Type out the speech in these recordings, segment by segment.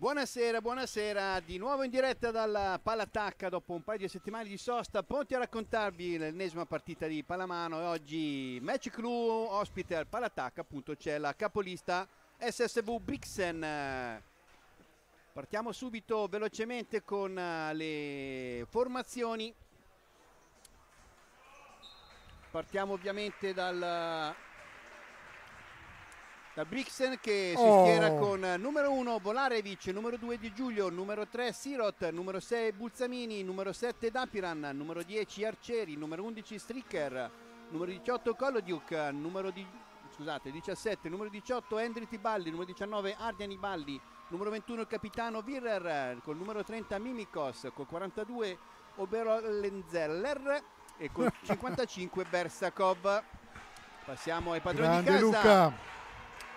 Buonasera, buonasera, di nuovo in diretta dalla Palatacca dopo un paio di settimane di sosta, pronti a raccontarvi l'ennesima partita di Palamano e oggi Match Clou ospite al Palatacca, appunto c'è la capolista SSV Brixen. Partiamo subito velocemente con eh, le formazioni. Partiamo ovviamente dal da Brixen che si oh. schiera con eh, numero 1 Volarevic, numero 2 Di Giulio, numero 3 Sirot, numero 6 Bulzamini, numero 7 Dapiran, numero 10 Arcieri, numero 11 Stricker, numero 18 Collodiuk, numero di, scusate, 17, numero 18 Endri Tibaldi, numero 19 Ardiani Balli, numero 21 capitano Virrer, col numero 30 Mimikos, col 42 Obero e col 55 Bersakov. Passiamo ai padroni Grande di casa. Luca.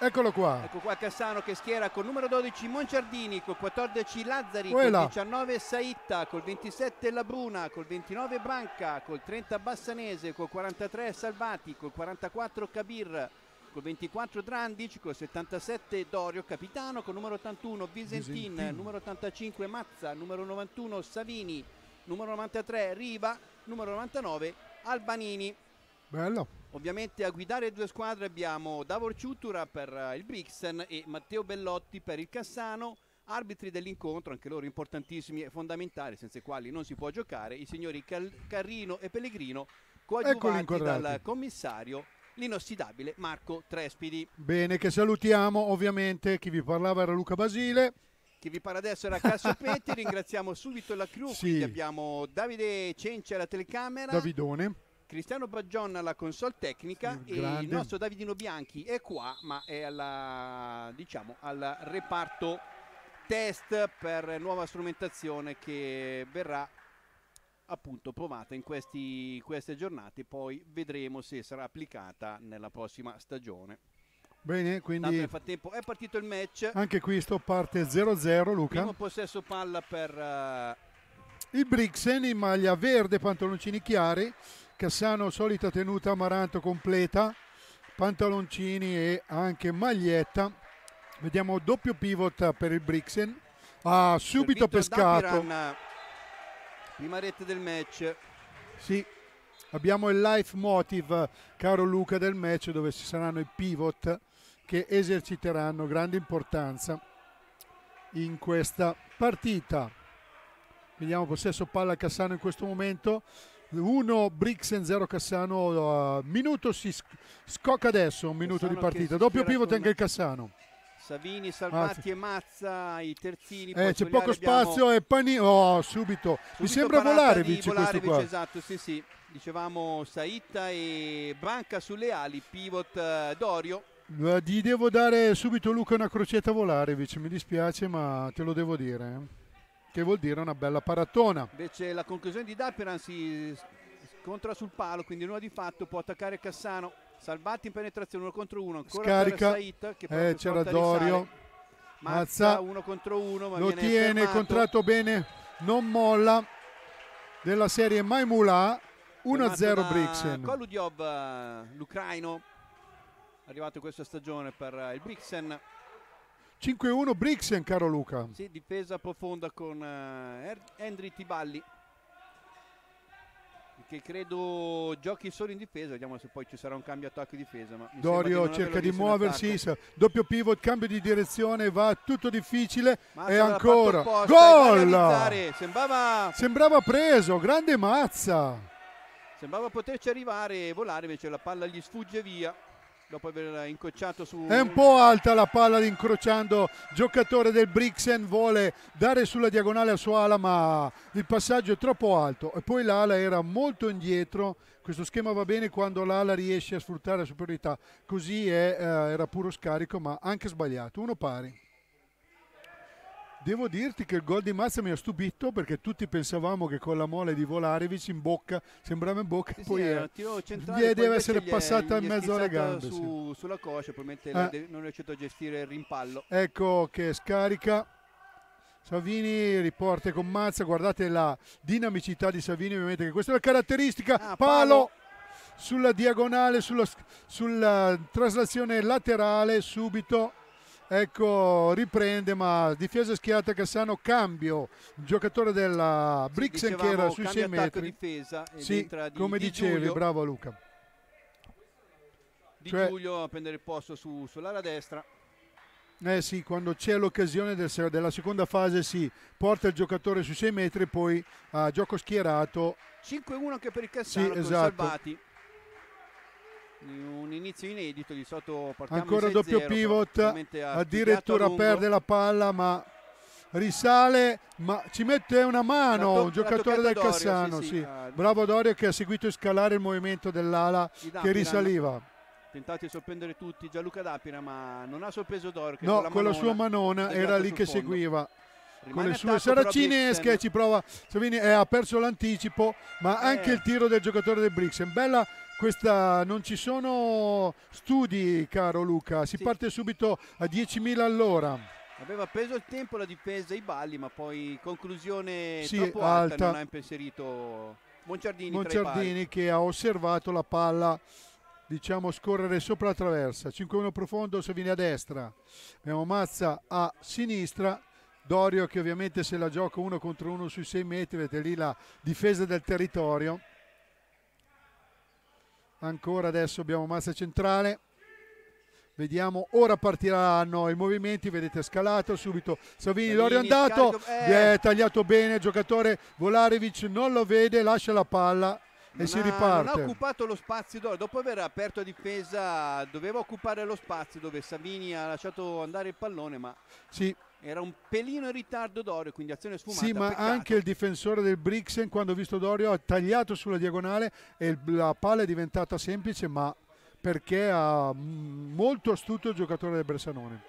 Eccolo qua. Ecco qua Cassano che schiera col numero 12 Monciardini, col 14 Lazzari, Quella. col 19 Saitta, col 27 Labruna, col 29 Branca, col 30 Bassanese, col 43 Salvati, col 44 Cabir, col 24 Drandic, col 77 Dorio Capitano, col numero 81 Visentin, Visentin. numero 85 Mazza, numero 91 Savini, numero 93 Riva, numero 99 Albanini. Bello. Ovviamente a guidare le due squadre abbiamo Davor Ciutura per eh, il Brixen e Matteo Bellotti per il Cassano, arbitri dell'incontro, anche loro importantissimi e fondamentali, senza i quali non si può giocare, i signori Cal Carrino e Pellegrino, coadiuvati dal commissario l'inossidabile Marco Trespidi. Bene, che salutiamo ovviamente, chi vi parlava era Luca Basile. Chi vi parla adesso era Cassio Petti, ringraziamo subito la crew, sì. quindi abbiamo Davide Cenci alla telecamera. Davidone Cristiano Baggion alla console tecnica e il nostro Davidino Bianchi è qua, ma è alla, diciamo, al reparto test per nuova strumentazione che verrà appunto provata in questi, queste giornate, poi vedremo se sarà applicata nella prossima stagione. Bene, quindi nel frattempo è partito il match. Anche questo parte 0-0 Luca. Primo possesso palla per uh... il Brixen in maglia verde, pantaloncini chiari Cassano solita tenuta amaranto completa, pantaloncini e anche maglietta. Vediamo doppio pivot per il Brixen. Ha ah, subito pescato. Prima rete del match. Sì, abbiamo il life motive, caro Luca, del match dove ci saranno i pivot che eserciteranno grande importanza in questa partita. Vediamo possesso palla Cassano in questo momento. 1 Brixen 0 Cassano uh, minuto si sc- scocca adesso un minuto Cassano di partita doppio pivot anche il Cassano Savini, ah, Salvati ah, e Mazza i terzini eh, c'è poco spazio e Panini oh subito, subito mi sembra volare vice questo qua esatto sì sì dicevamo Saitta e Branca sulle ali pivot uh, Dorio eh, gli devo dare subito Luca una crocetta volare, mi dispiace ma te lo devo dire. eh che vuol dire una bella paratona. Invece la conclusione di Daperan si scontra sul palo, quindi nulla di fatto, può attaccare Cassano. Salvati in penetrazione, uno contro uno, ancora Scarica. Said, eh, c'era Dorio. Mazza, uno contro uno, ma lo tiene, fermato. contratto bene, non molla della serie Maimula 1-0 Brixen. Collo Diov, eh, l'ucraino, arrivato questa stagione per il Brixen. 5-1 Brixen, caro Luca. Sì, difesa profonda con uh, eh, Henry Tiballi che credo giochi solo in difesa, vediamo se poi ci sarà un cambio attacco e difesa. Dorio cerca di muoversi, doppio pivot, cambio di direzione, va tutto difficile Mazza e ancora gol! Sembrava... Sembrava preso, grande mazza! Sembrava poterci arrivare e volare, invece la palla gli sfugge via dopo aver incrociato su... È un po' alta la palla incrociando, giocatore del Brixen vuole dare sulla diagonale al sua ala ma il passaggio è troppo alto e poi l'ala era molto indietro, questo schema va bene quando l'ala riesce a sfruttare la superiorità, così è, eh, era puro scarico ma anche sbagliato, uno pari. Devo dirti che il gol di Mazza mi ha stupito perché tutti pensavamo che con la mole di Volarevic in bocca, sembrava in bocca, sì, poi, sì, eh, era, tiro centrale, deve poi essere passata in mezzo alle gambe. Su, sì. Sulla coscia, probabilmente eh. non è riuscito a gestire il rimpallo. Ecco che scarica. Savini riporta con Mazza, guardate la dinamicità di Savini, ovviamente che questa è la caratteristica. Ah, palo. palo sulla diagonale, sulla, sulla traslazione laterale subito ecco riprende ma difesa schierata Cassano cambio giocatore della Brixen sì, che era sui 6 metri difesa sì, di, come di dicevi Giulio. bravo Luca di cioè, Giulio a prendere il posto su, sull'ala destra eh sì, quando c'è l'occasione del, della seconda fase si sì, porta il giocatore sui 6 metri e poi a gioco schierato 5-1 anche per il Cassano sì, esatto. Salvati un inizio inedito di sotto ancora doppio pivot addirittura perde la palla ma risale ma ci mette una mano to- un giocatore del Dorio, Cassano sì, sì. Uh, bravo Dorio che ha seguito scalare il movimento dell'ala che risaliva tentati di sorprendere tutti Gianluca D'Apina ma non ha sorpreso Dorio no con la, con la sua manona era lì che fondo. seguiva Rimane con le sue saracinesche ci prova Savini eh, ha perso l'anticipo ma eh. anche il tiro del giocatore del Brixen bella questa, non ci sono studi, caro Luca, si sì. parte subito a 10.000 all'ora. Aveva preso il tempo la difesa i balli, ma poi conclusione sì, troppo alta, alta non ha impensierito Monciardini. Monciardini che ha osservato la palla diciamo scorrere sopra la traversa 5-1 profondo Savini a destra abbiamo Mazza a sinistra Dorio che ovviamente se la gioca uno contro uno sui 6 metri vedete lì la difesa del territorio ancora adesso abbiamo massa centrale vediamo ora partiranno i movimenti vedete scalato subito Savini Lorio è andato è tagliato bene il giocatore Volarevic non lo vede lascia la palla non e ha, si riparte non ha occupato lo spazio d'oro dopo aver aperto a difesa doveva occupare lo spazio dove Savini ha lasciato andare il pallone ma sì era un pelino in ritardo Dorio, quindi azione sfumata. Sì, ma peccato. anche il difensore del Brixen, quando ha visto Dorio, ha tagliato sulla diagonale e la palla è diventata semplice, ma perché ha molto astuto il giocatore del Bersanone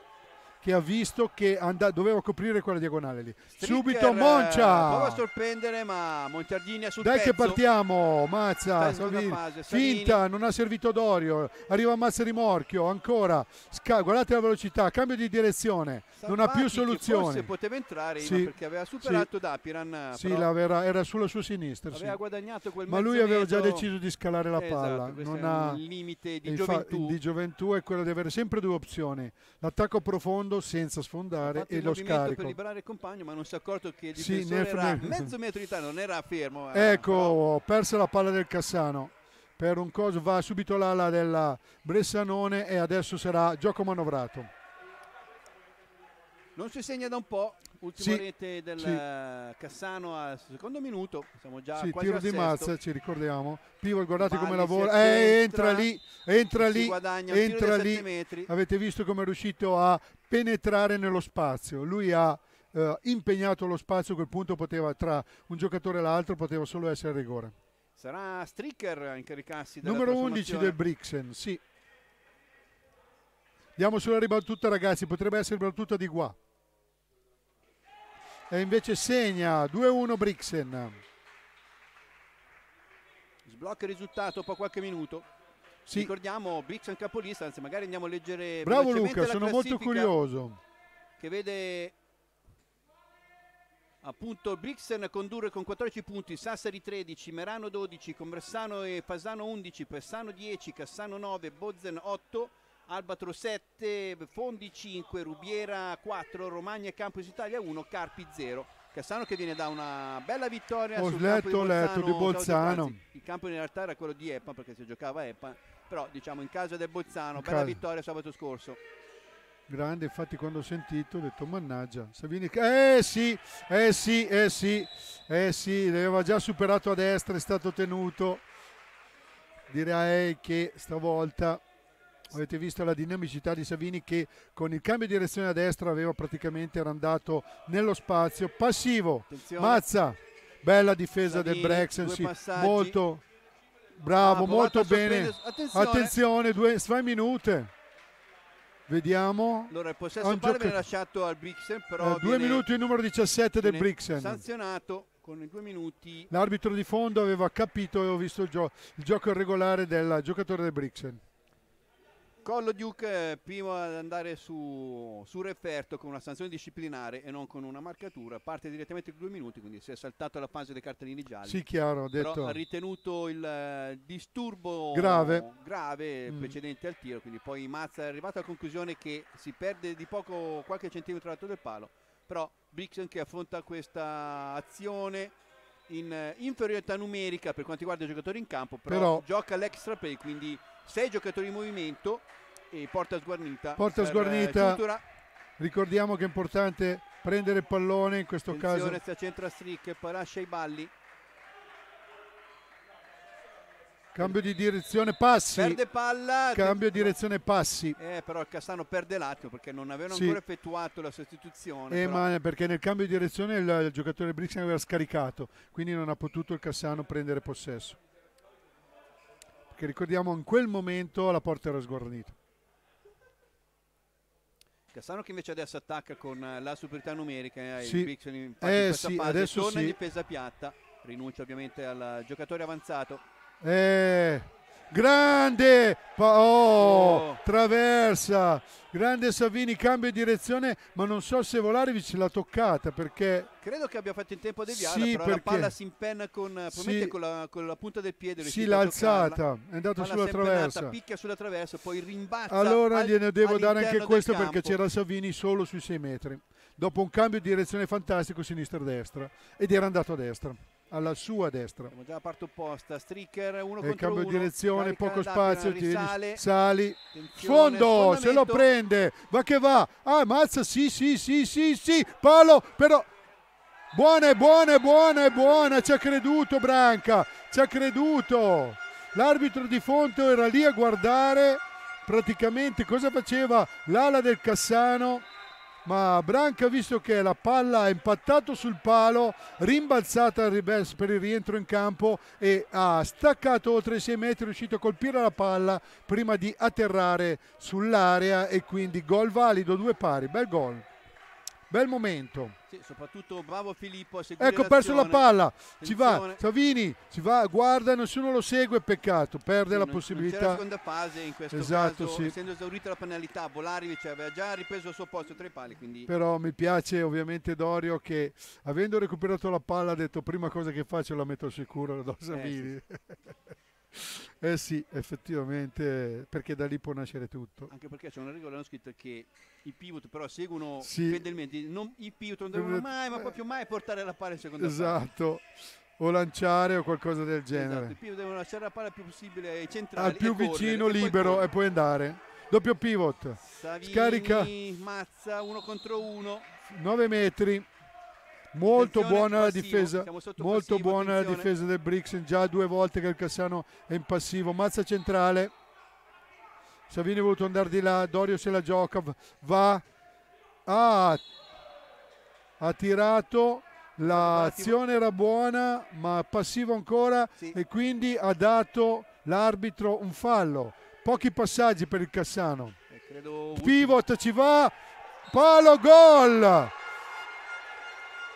che ha visto che and- doveva coprire quella diagonale lì. Stricker, Subito eh, Moncia! Prova a sorprendere, ma Montardini ha sul Dai pezzo. che partiamo, Mazza, fase, finta, non ha servito Dorio, arriva Mazza Rimorchio, ancora, Sca- guardate la velocità, cambio di direzione, Salvati, non ha più soluzione. Forse poteva entrare sì. perché aveva superato sì. Dapiran. Sì, era sulla sua sinistra. Aveva sì. guadagnato quel Ma lui aveva già deciso di scalare la esatto, palla. Non ha... Il limite di gioventù. Fa- di gioventù è quello di avere sempre due opzioni, l'attacco profondo fondo senza sfondare e lo scarico. per liberare il compagno, ma non si è accorto che il difensore sì, era mezzo metro di Italia, non era fermo. Era ecco, però... persa la palla del Cassano. Per un coso va subito l'ala della Bressanone e adesso sarà gioco manovrato. Non si segna da un po'. Ultima sì, rete del sì. Cassano al secondo minuto, siamo già sì, quasi tiro di mazza, ci ricordiamo. Pivot, guardate Mani come lavora, eh, entra lì, entra lì, entra lì. Avete visto come è riuscito a penetrare nello spazio. Lui ha eh, impegnato lo spazio, a quel punto poteva tra un giocatore e l'altro poteva solo essere rigore. Sarà Stricker a incaricarsi della Numero 11 del Brixen, sì. Andiamo sulla ribattuta ragazzi, potrebbe essere ribattuta di qua e invece segna 2-1 Brixen. Sblocca il risultato dopo qualche minuto. Sì. Ricordiamo Brixen capolista, anzi magari andiamo a leggere Bravo Luca, sono molto curioso. Che vede appunto Brixen condurre con 14 punti, Sassari 13, Merano 12, Conversano e Fasano 11, Pessano 10, Cassano 9, Bozen 8 Albatro 7, Fondi 5, Rubiera 4, Romagna e Campus Italia 1, Carpi 0. Cassano che viene da una bella vittoria Ho sul letto, campo di Bolzano. Letto di Bolzano. Anzi, il campo in realtà era quello di Eppa perché si giocava a Eppa, però diciamo in casa del Bolzano, in bella casa. vittoria sabato scorso. Grande, infatti quando ho sentito ho detto mannaggia, Savini eh sì, eh sì, eh sì, eh sì, aveva già superato a destra, è stato tenuto. Direi che stavolta avete visto la dinamicità di Savini che con il cambio di direzione a destra aveva praticamente era andato nello spazio passivo Attenzione. Mazza bella difesa Savini, del Brexen sì. molto bravo ah, molto bene attenzione. attenzione due sei minute Vediamo. Allora il possesso palla gioca... viene lasciato al Brixen, però. Eh, due minuti il numero 17 del Brixen. Sanzionato con i due minuti. L'arbitro di fondo aveva capito e ho visto il, gio il gioco irregolare del giocatore del Brixen. Collo Duke eh, primo ad andare su, su referto con una sanzione disciplinare e non con una marcatura, parte direttamente con due minuti, quindi si è saltato la fase dei cartellini gialli. Sì, chiaro, detto. ha ritenuto il eh, disturbo grave, grave mm. precedente al tiro, quindi poi Mazza è arrivato alla conclusione che si perde di poco qualche centimetro all'alto del palo, però Brixen che affronta questa azione in eh, inferiorità numerica per quanto riguarda i giocatori in campo, però, però gioca l'extra play, quindi sei giocatori in movimento e porta sguarnita. Porta sguarnita. Per, Ricordiamo che è importante prendere il pallone in questo Attenzione, caso. Attenzione, centra Strick, poi lascia i balli. Cambio di direzione passi. Perde palla. Cambio di direzione passi. Eh, però il Cassano perde l'attimo perché non avevano sì. ancora effettuato la sostituzione. Eh, però... ma perché nel cambio di direzione il, il giocatore Brixen aveva scaricato, quindi non ha potuto il Cassano prendere possesso che ricordiamo in quel momento la porta era sguarnita. Cassano che invece adesso attacca con eh, la superiorità numerica, eh, sì. il in, eh, in sì, fase, torna sì. in difesa piatta, rinuncia ovviamente al giocatore avanzato. Eh, grande oh, oh. traversa grande Savini cambio di direzione ma non so se Volarevic l'ha toccata perché credo che abbia fatto in tempo a deviare sì, perché... la palla si impenna con, sì. con, la, con la, punta del piede sì l'ha alzata è andato sulla traversa picchia sulla traversa poi rimbalza allora al, gliene devo dare anche questo perché c'era Savini solo sui 6 metri dopo un cambio di direzione fantastico sinistra-destra ed era andato a destra alla sua destra. Siamo già alla parte opposta, Stricker uno e cambio uno, di direzione, poco spazio, risale, sali, fondo, se lo prende, va che va, ah, mazza, sì, sì, sì, sì, sì, palo, però... Buona, buona, buona, buona, ci ha creduto Branca, ci ha creduto. L'arbitro di Fonto era lì a guardare praticamente cosa faceva l'ala del Cassano ma Branca visto che la palla ha impattato sul palo rimbalzata al reverse per il rientro in campo e ha staccato oltre i 6 metri riuscito a colpire la palla prima di atterrare sull'area e quindi gol valido due pari bel gol bel momento soprattutto bravo Filippo a seguire Ecco, ha perso la palla. Ci va Savini, ci va, guarda, nessuno lo segue, peccato, perde sì, la non, possibilità. Non la seconda fase in questo esatto, caso, sì. essendo esaurita la penalità, Volarevic aveva già ripreso il suo posto tra i pali, quindi... Però mi piace ovviamente Dorio che avendo recuperato la palla ha detto prima cosa che faccio la metto al sicuro, la do Savini. Eh, Eh sì, effettivamente, perché da lì può nascere tutto. Anche perché c'è una regola non scritta che i pivot però seguono sì. fedelmente, non, i pivot non devono mai, ma proprio mai portare la palla in seconda Esatto. Parte. O lanciare o qualcosa del genere. Esatto, i pivot devono lasciare la palla il più possibile ai centrali. Al più vicino, correre, libero e, e puoi andare. Doppio pivot. Savini, Scarica. Mazza, uno contro uno. 9 metri. Molto Attenzione buona passivo, difesa, molto passivo, buona attenzione. difesa del Brixen, già due volte che il Cassano è in passivo, mazza centrale, Savini è voluto andare di là, Dorio se la gioca, va, ah, ha tirato, l'azione era buona ma passivo ancora sì. e quindi ha dato l'arbitro un fallo, pochi passaggi per il Cassano, eh, credo... pivot ci va, palo gol!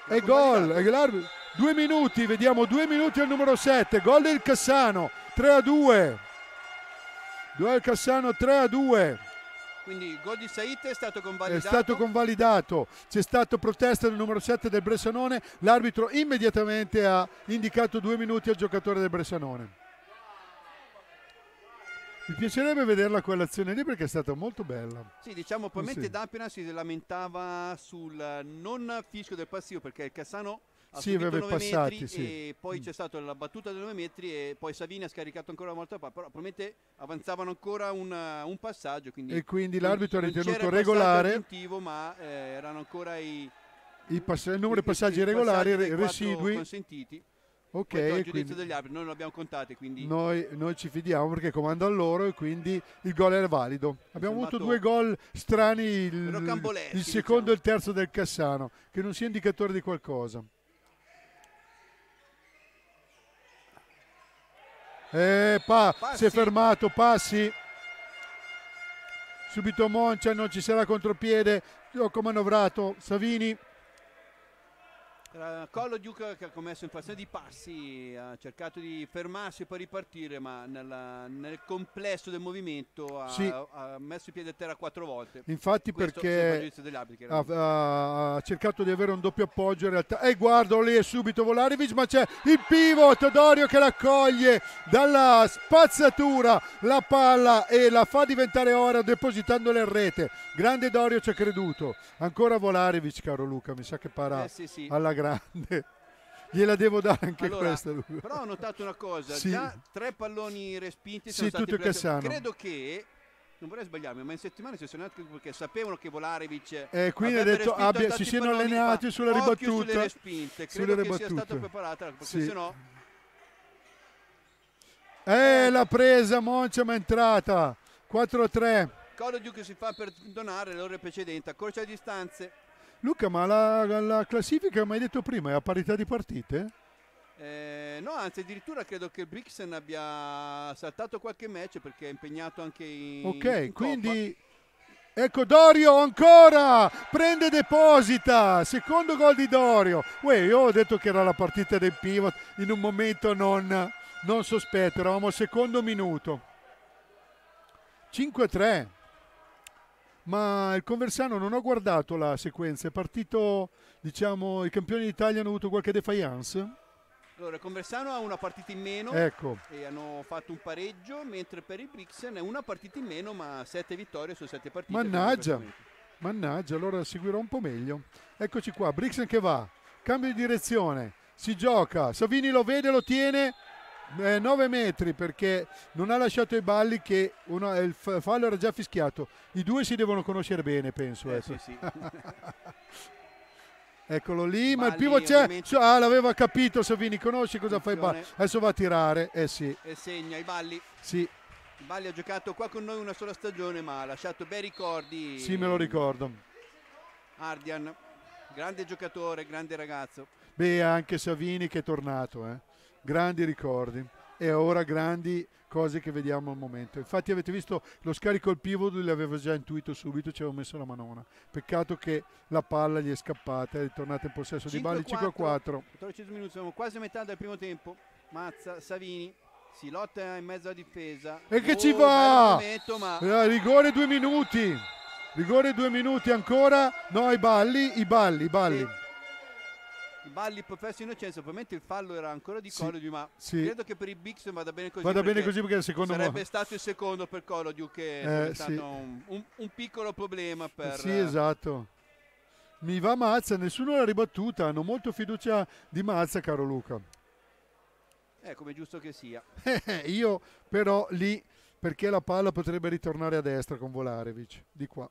e ecco, gol. Due minuti, vediamo due minuti al numero 7. Gol del Cassano, 3 a 2. 2 al Cassano, 3 a 2. Quindi il gol di Said è stato convalidato. È stato convalidato. C'è stata protesta del numero 7 del Bressanone. L'arbitro immediatamente ha indicato due minuti al giocatore del Bressanone. Mi piacerebbe vederla quell'azione lì perché è stata molto bella. Sì, diciamo, probabilmente sì. D'Apena si lamentava sul non fischio del passivo perché il Cassano ha sì, aveva 9 passati, metri sì. e poi mm. c'è stata la battuta dei 9 metri e poi Savini ha scaricato ancora una volta, però probabilmente avanzavano ancora una, un passaggio. Quindi e quindi l'arbitro ha ritenuto regolare. ma eh, erano ancora i... I pass- il numero dei passaggi regolari, passaggi residui consentiti Ok, è il giudizio degli arbitri, noi non abbiamo contato. Quindi... Noi, noi, ci fidiamo perché comanda loro e quindi il gol era valido. Abbiamo avuto due gol strani, il, il diciamo. secondo diciamo. e il terzo del Cassano, che non sia indicatore di qualcosa. Eh, pa, passi. si è fermato, passi. Subito Moncia, non ci sarà contropiede. Gioco manovrato, Savini era Collo Duke che ha commesso impazione di passi, ha cercato di fermarsi e poi ripartire, ma nella, nel complesso del movimento ha, sì. ha messo i piedi a terra quattro volte. Infatti Questo perché ha, ha, cercato di avere un doppio appoggio in realtà. E guardo lì è subito Volarevic, ma c'è il pivot Dorio che raccoglie dalla spazzatura la palla e la fa diventare ora depositandola in rete. Grande Dorio ci ha creduto. Ancora Volarevic, caro Luca, mi sa che parà eh sì, sì. alla grande grande. Gliela devo dare anche allora, questa. Luca. Però ho notato una cosa, sì. già tre palloni respinti sono sì, stati tutto Cassano. Credo che non vorrei sbagliarmi, ma in settimana si sono allenati perché sapevano che Volarevic eh, quindi ha detto, abbia, si siano allenati sulla ribattuta. Sulle respinte, credo sulle che ribattute. sia stata preparata perché sì. sennò eh, eh, la presa Moncia ma è entrata. 4-3. Codiu che si fa per donare l'ora precedente, accorcia le distanze, Luca, ma la, la classifica, come hai detto prima, è a parità di partite? Eh, no, anzi, addirittura credo che Brixen abbia saltato qualche match perché è impegnato anche in. Ok, in quindi. Coppa. Ecco Dorio ancora, prende deposita, secondo gol di Dorio. Uè, io ho detto che era la partita del pivot, in un momento non, non sospetto, eravamo al secondo minuto. 5-3 ma il Conversano non ho guardato la sequenza, è partito, diciamo, i campioni d'Italia hanno avuto qualche defiance? Allora, il Conversano ha una partita in meno ecco. e hanno fatto un pareggio, mentre per il Brixen è una partita in meno, ma sette vittorie su sette partite. Mannaggia, mannaggia, allora seguirò un po' meglio. Eccoci qua, Brixen che va, cambio di direzione, si gioca, Savini lo vede, lo tiene, eh, 9 metri perché non ha lasciato i balli che una, eh, il fallo era già fischiato. I due si devono conoscere bene, penso. Eh, ecco. sì, sì. Eccolo lì, ma, ma il pivot c'è. Ovviamente... Ah, l'aveva capito Savini, conosci cosa Funzione. fa i balli. Adesso va a tirare, eh sì. E segna i balli. Sì. I balli ha giocato qua con noi una sola stagione, ma ha lasciato bei ricordi. Sì, me lo ricordo. Ardian, grande giocatore, grande ragazzo. Beh, anche Savini che è tornato, eh grandi ricordi e ora grandi cose che vediamo al momento. Infatti avete visto lo scarico al pivot, lui l'aveva già intuito subito, ci avevo messo la manona. Peccato che la palla gli è scappata, è tornata in possesso di Bali 5-4. 14 minuti, siamo quasi a metà del primo tempo. Mazza, Savini, si lotta in mezzo alla difesa. E che oh, ci va! Ma... Eh, rigore due minuti, rigore due minuti ancora, no i balli, i balli, i balli. Sì. Balli professo Innocenzo, ovviamente il fallo era ancora di sì, Collodiu, ma sì. credo che per i Bix vada bene così. Vada bene così perché il secondo sarebbe mo- stato il secondo per Collodiu che eh, è stato sì. un, un, un, piccolo problema per Sì, esatto. Mi va Mazza, nessuno l'ha ribattuta, hanno molto fiducia di Mazza, caro Luca. Eh, come giusto che sia. Io però lì perché la palla potrebbe ritornare a destra con Volarevic, di qua,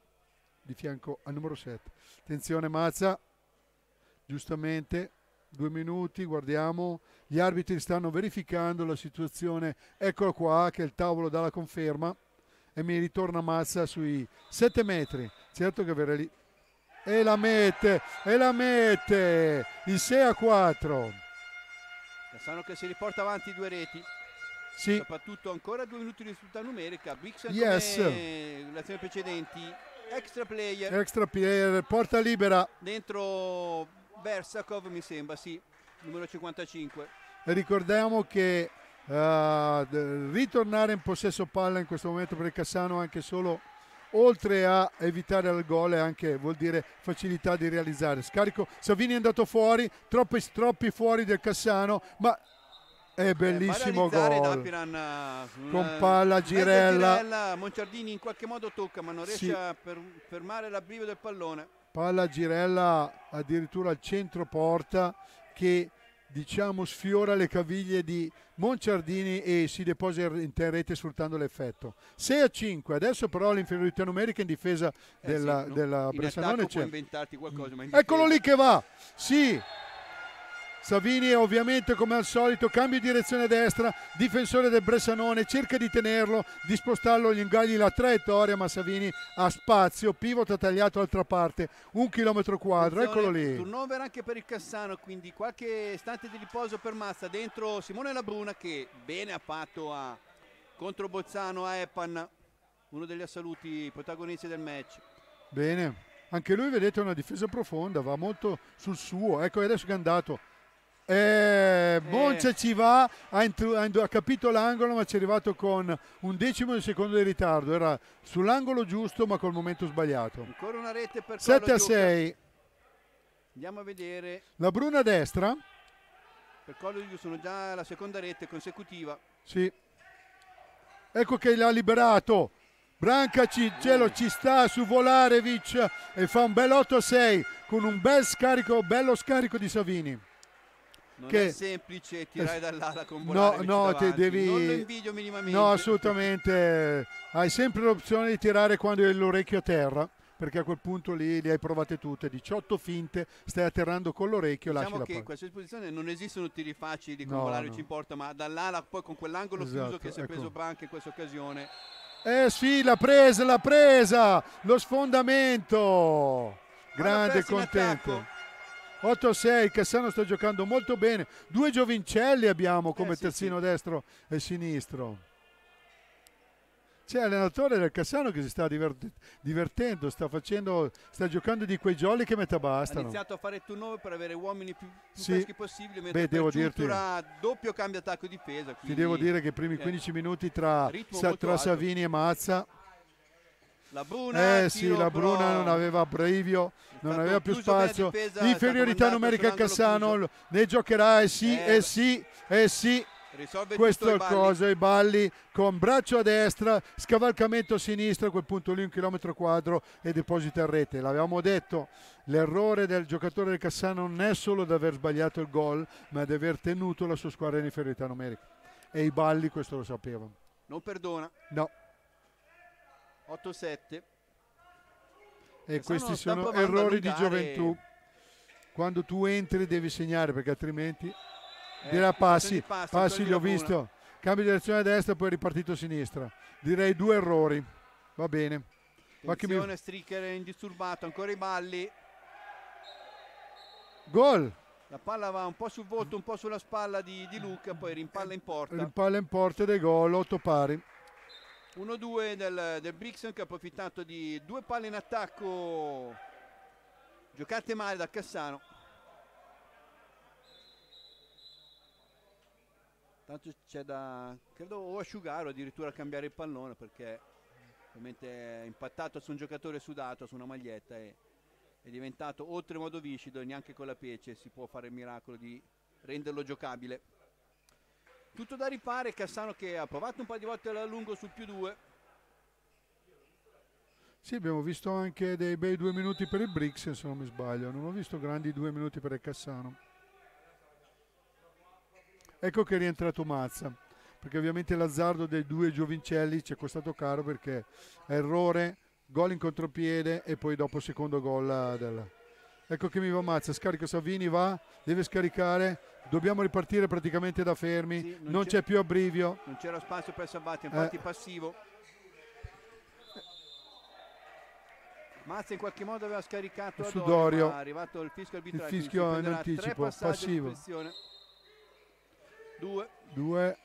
di fianco al numero 7. Attenzione Mazza, giustamente due minuti, guardiamo, gli arbitri stanno verificando la situazione, eccolo qua che il tavolo dà la conferma e mi ritorna Mazza sui 7 metri, certo che verrà lì e la mette, e la mette, il 6 a 4. Cassano che si riporta avanti due reti. Sì. Soprattutto ancora due minuti di risultata numerica. Bixen yes. come l'azione precedenti. Extra player. Extra player, porta libera. Dentro Bersakov mi sembra, sì, numero 55. Ricordiamo che uh, ritornare in possesso palla in questo momento per il Cassano anche solo oltre a evitare il gol è anche vuol dire facilità di realizzare scarico Savini è andato fuori troppi, troppi fuori del Cassano ma è eh, bellissimo eh, gol Dapiran, eh, con palla Girella. Girella Monciardini in qualche modo tocca ma non riesce sì. a fermare l'abbrivio del pallone palla girella addirittura al centro porta che diciamo sfiora le caviglie di Monciardini e si deposa in rete sfruttando l'effetto 6 a 5 adesso però l'inferiorità numerica in difesa eh della, sì, no? della Bressanone c'è qualcosa, in eccolo lì che va sì Savini ovviamente come al solito cambia direzione destra, difensore del Bressanone, cerca di tenerlo, di spostarlo, gli ingagli la traiettoria, ma Savini ha spazio, pivota tagliato altra parte, un chilometro quadro, eccolo lì. Turnover anche per il Cassano, quindi qualche istante di riposo per Mazza, dentro Simone Labruna che bene ha fatto a contro Bozzano a Epan, uno degli assoluti protagonisti del match. Bene, anche lui vedete una difesa profonda, va molto sul suo, ecco adesso che è andato eh, Boncia eh. ci va, ha, ha capito l'angolo ma ci è arrivato con un decimo di secondo di ritardo, era sull'angolo giusto ma col momento sbagliato. Ancora una rete per 7 a 6. Andiamo a vedere. La Bruna a destra. Per Collo di sono già la seconda rete consecutiva. Sì. Ecco che l'ha liberato. Branca Cielo ci sta su Volarevic e fa un bel 8 a 6 con un bel scarico, bello scarico di Savini. Non che... è semplice tirare eh, dall'ala con Bonare No, no, ti devi... Non lo invidio minimamente. No, assolutamente. Hai sempre l'opzione di tirare quando hai l'orecchio a terra perché a quel punto lì le hai provate tutte 18 finte stai atterrando con l'orecchio diciamo che in questa esposizione non esistono tiri facili con no, no. ci importa ma dall'ala poi con quell'angolo esatto, chiuso che si è ecco. preso Branca in questa occasione eh sì l'ha presa l'ha presa lo sfondamento grande contento 8-6, Cassano sta giocando molto bene, due giovincelli abbiamo come eh, sì, terzino sì. destro e sinistro. C'è l'allenatore del Cassano che si sta divertendo, sta, facendo, sta giocando di quei jolly che metà bastano. Ha iniziato a fare turnover per avere uomini più, più sì. freschi possibili, mentre Beh, devo dirti, doppio cambio attacco di peso. Ti devo dire che i primi 15 eh, minuti tra, sa, tra Savini e Mazza la Bruna, eh sì, la Bruna non aveva brevio, non aveva più spazio. Inferiorità numerica Cassano, ne giocherà eh sì, eh, e eh sì, eh sì. questo è il coso, i balli con braccio a destra, scavalcamento a sinistra, a quel punto lì un chilometro quadro e deposita a rete. L'avevamo detto, l'errore del giocatore del Cassano non è solo di aver sbagliato il gol, ma di aver tenuto la sua squadra in inferiorità numerica. E i balli questo lo sapevano. Non perdona. No. 8-7. E questi sono errori di gioventù. Quando tu entri devi segnare perché altrimenti eh, dirà passi. Passi, passi li ho visto. Cambio di direzione a destra, poi ripartito a sinistra. Direi due errori. Va bene. Attenzione, mi... Stricker è indisturbato, ancora i balli. Gol! La palla va un po' sul volto, un po' sulla spalla di, di Luca, poi rimpalla in porta. Rimpalla in porta ed è gol, 8 pari. 1-2 del, del Brixen che ha approfittato di due palle in attacco giocate male da Cassano tanto c'è da credo o asciugare o addirittura cambiare il pallone perché ovviamente è impattato su un giocatore sudato su una maglietta e è diventato oltremodo viscido e neanche con la pece si può fare il miracolo di renderlo giocabile tutto da rifare Cassano che ha provato un paio di volte alla lungo sul più due sì abbiamo visto anche dei bei due minuti per il Brix se non mi sbaglio non ho visto grandi due minuti per il Cassano ecco che è rientrato Mazza perché ovviamente l'azzardo dei due giovincelli ci è costato caro perché errore gol in contropiede e poi dopo secondo gol eh, del... ecco che mi va Mazza scarica Savini va deve scaricare dobbiamo ripartire praticamente da fermi, sì, non, non c'è, più abbrivio. Non c'era spazio per Sabatti, infatti eh. passivo. Mazza in qualche modo aveva scaricato su Dorio, è arrivato il fischio arbitrario. Il fischio in anticipo, passivo. Due. Due.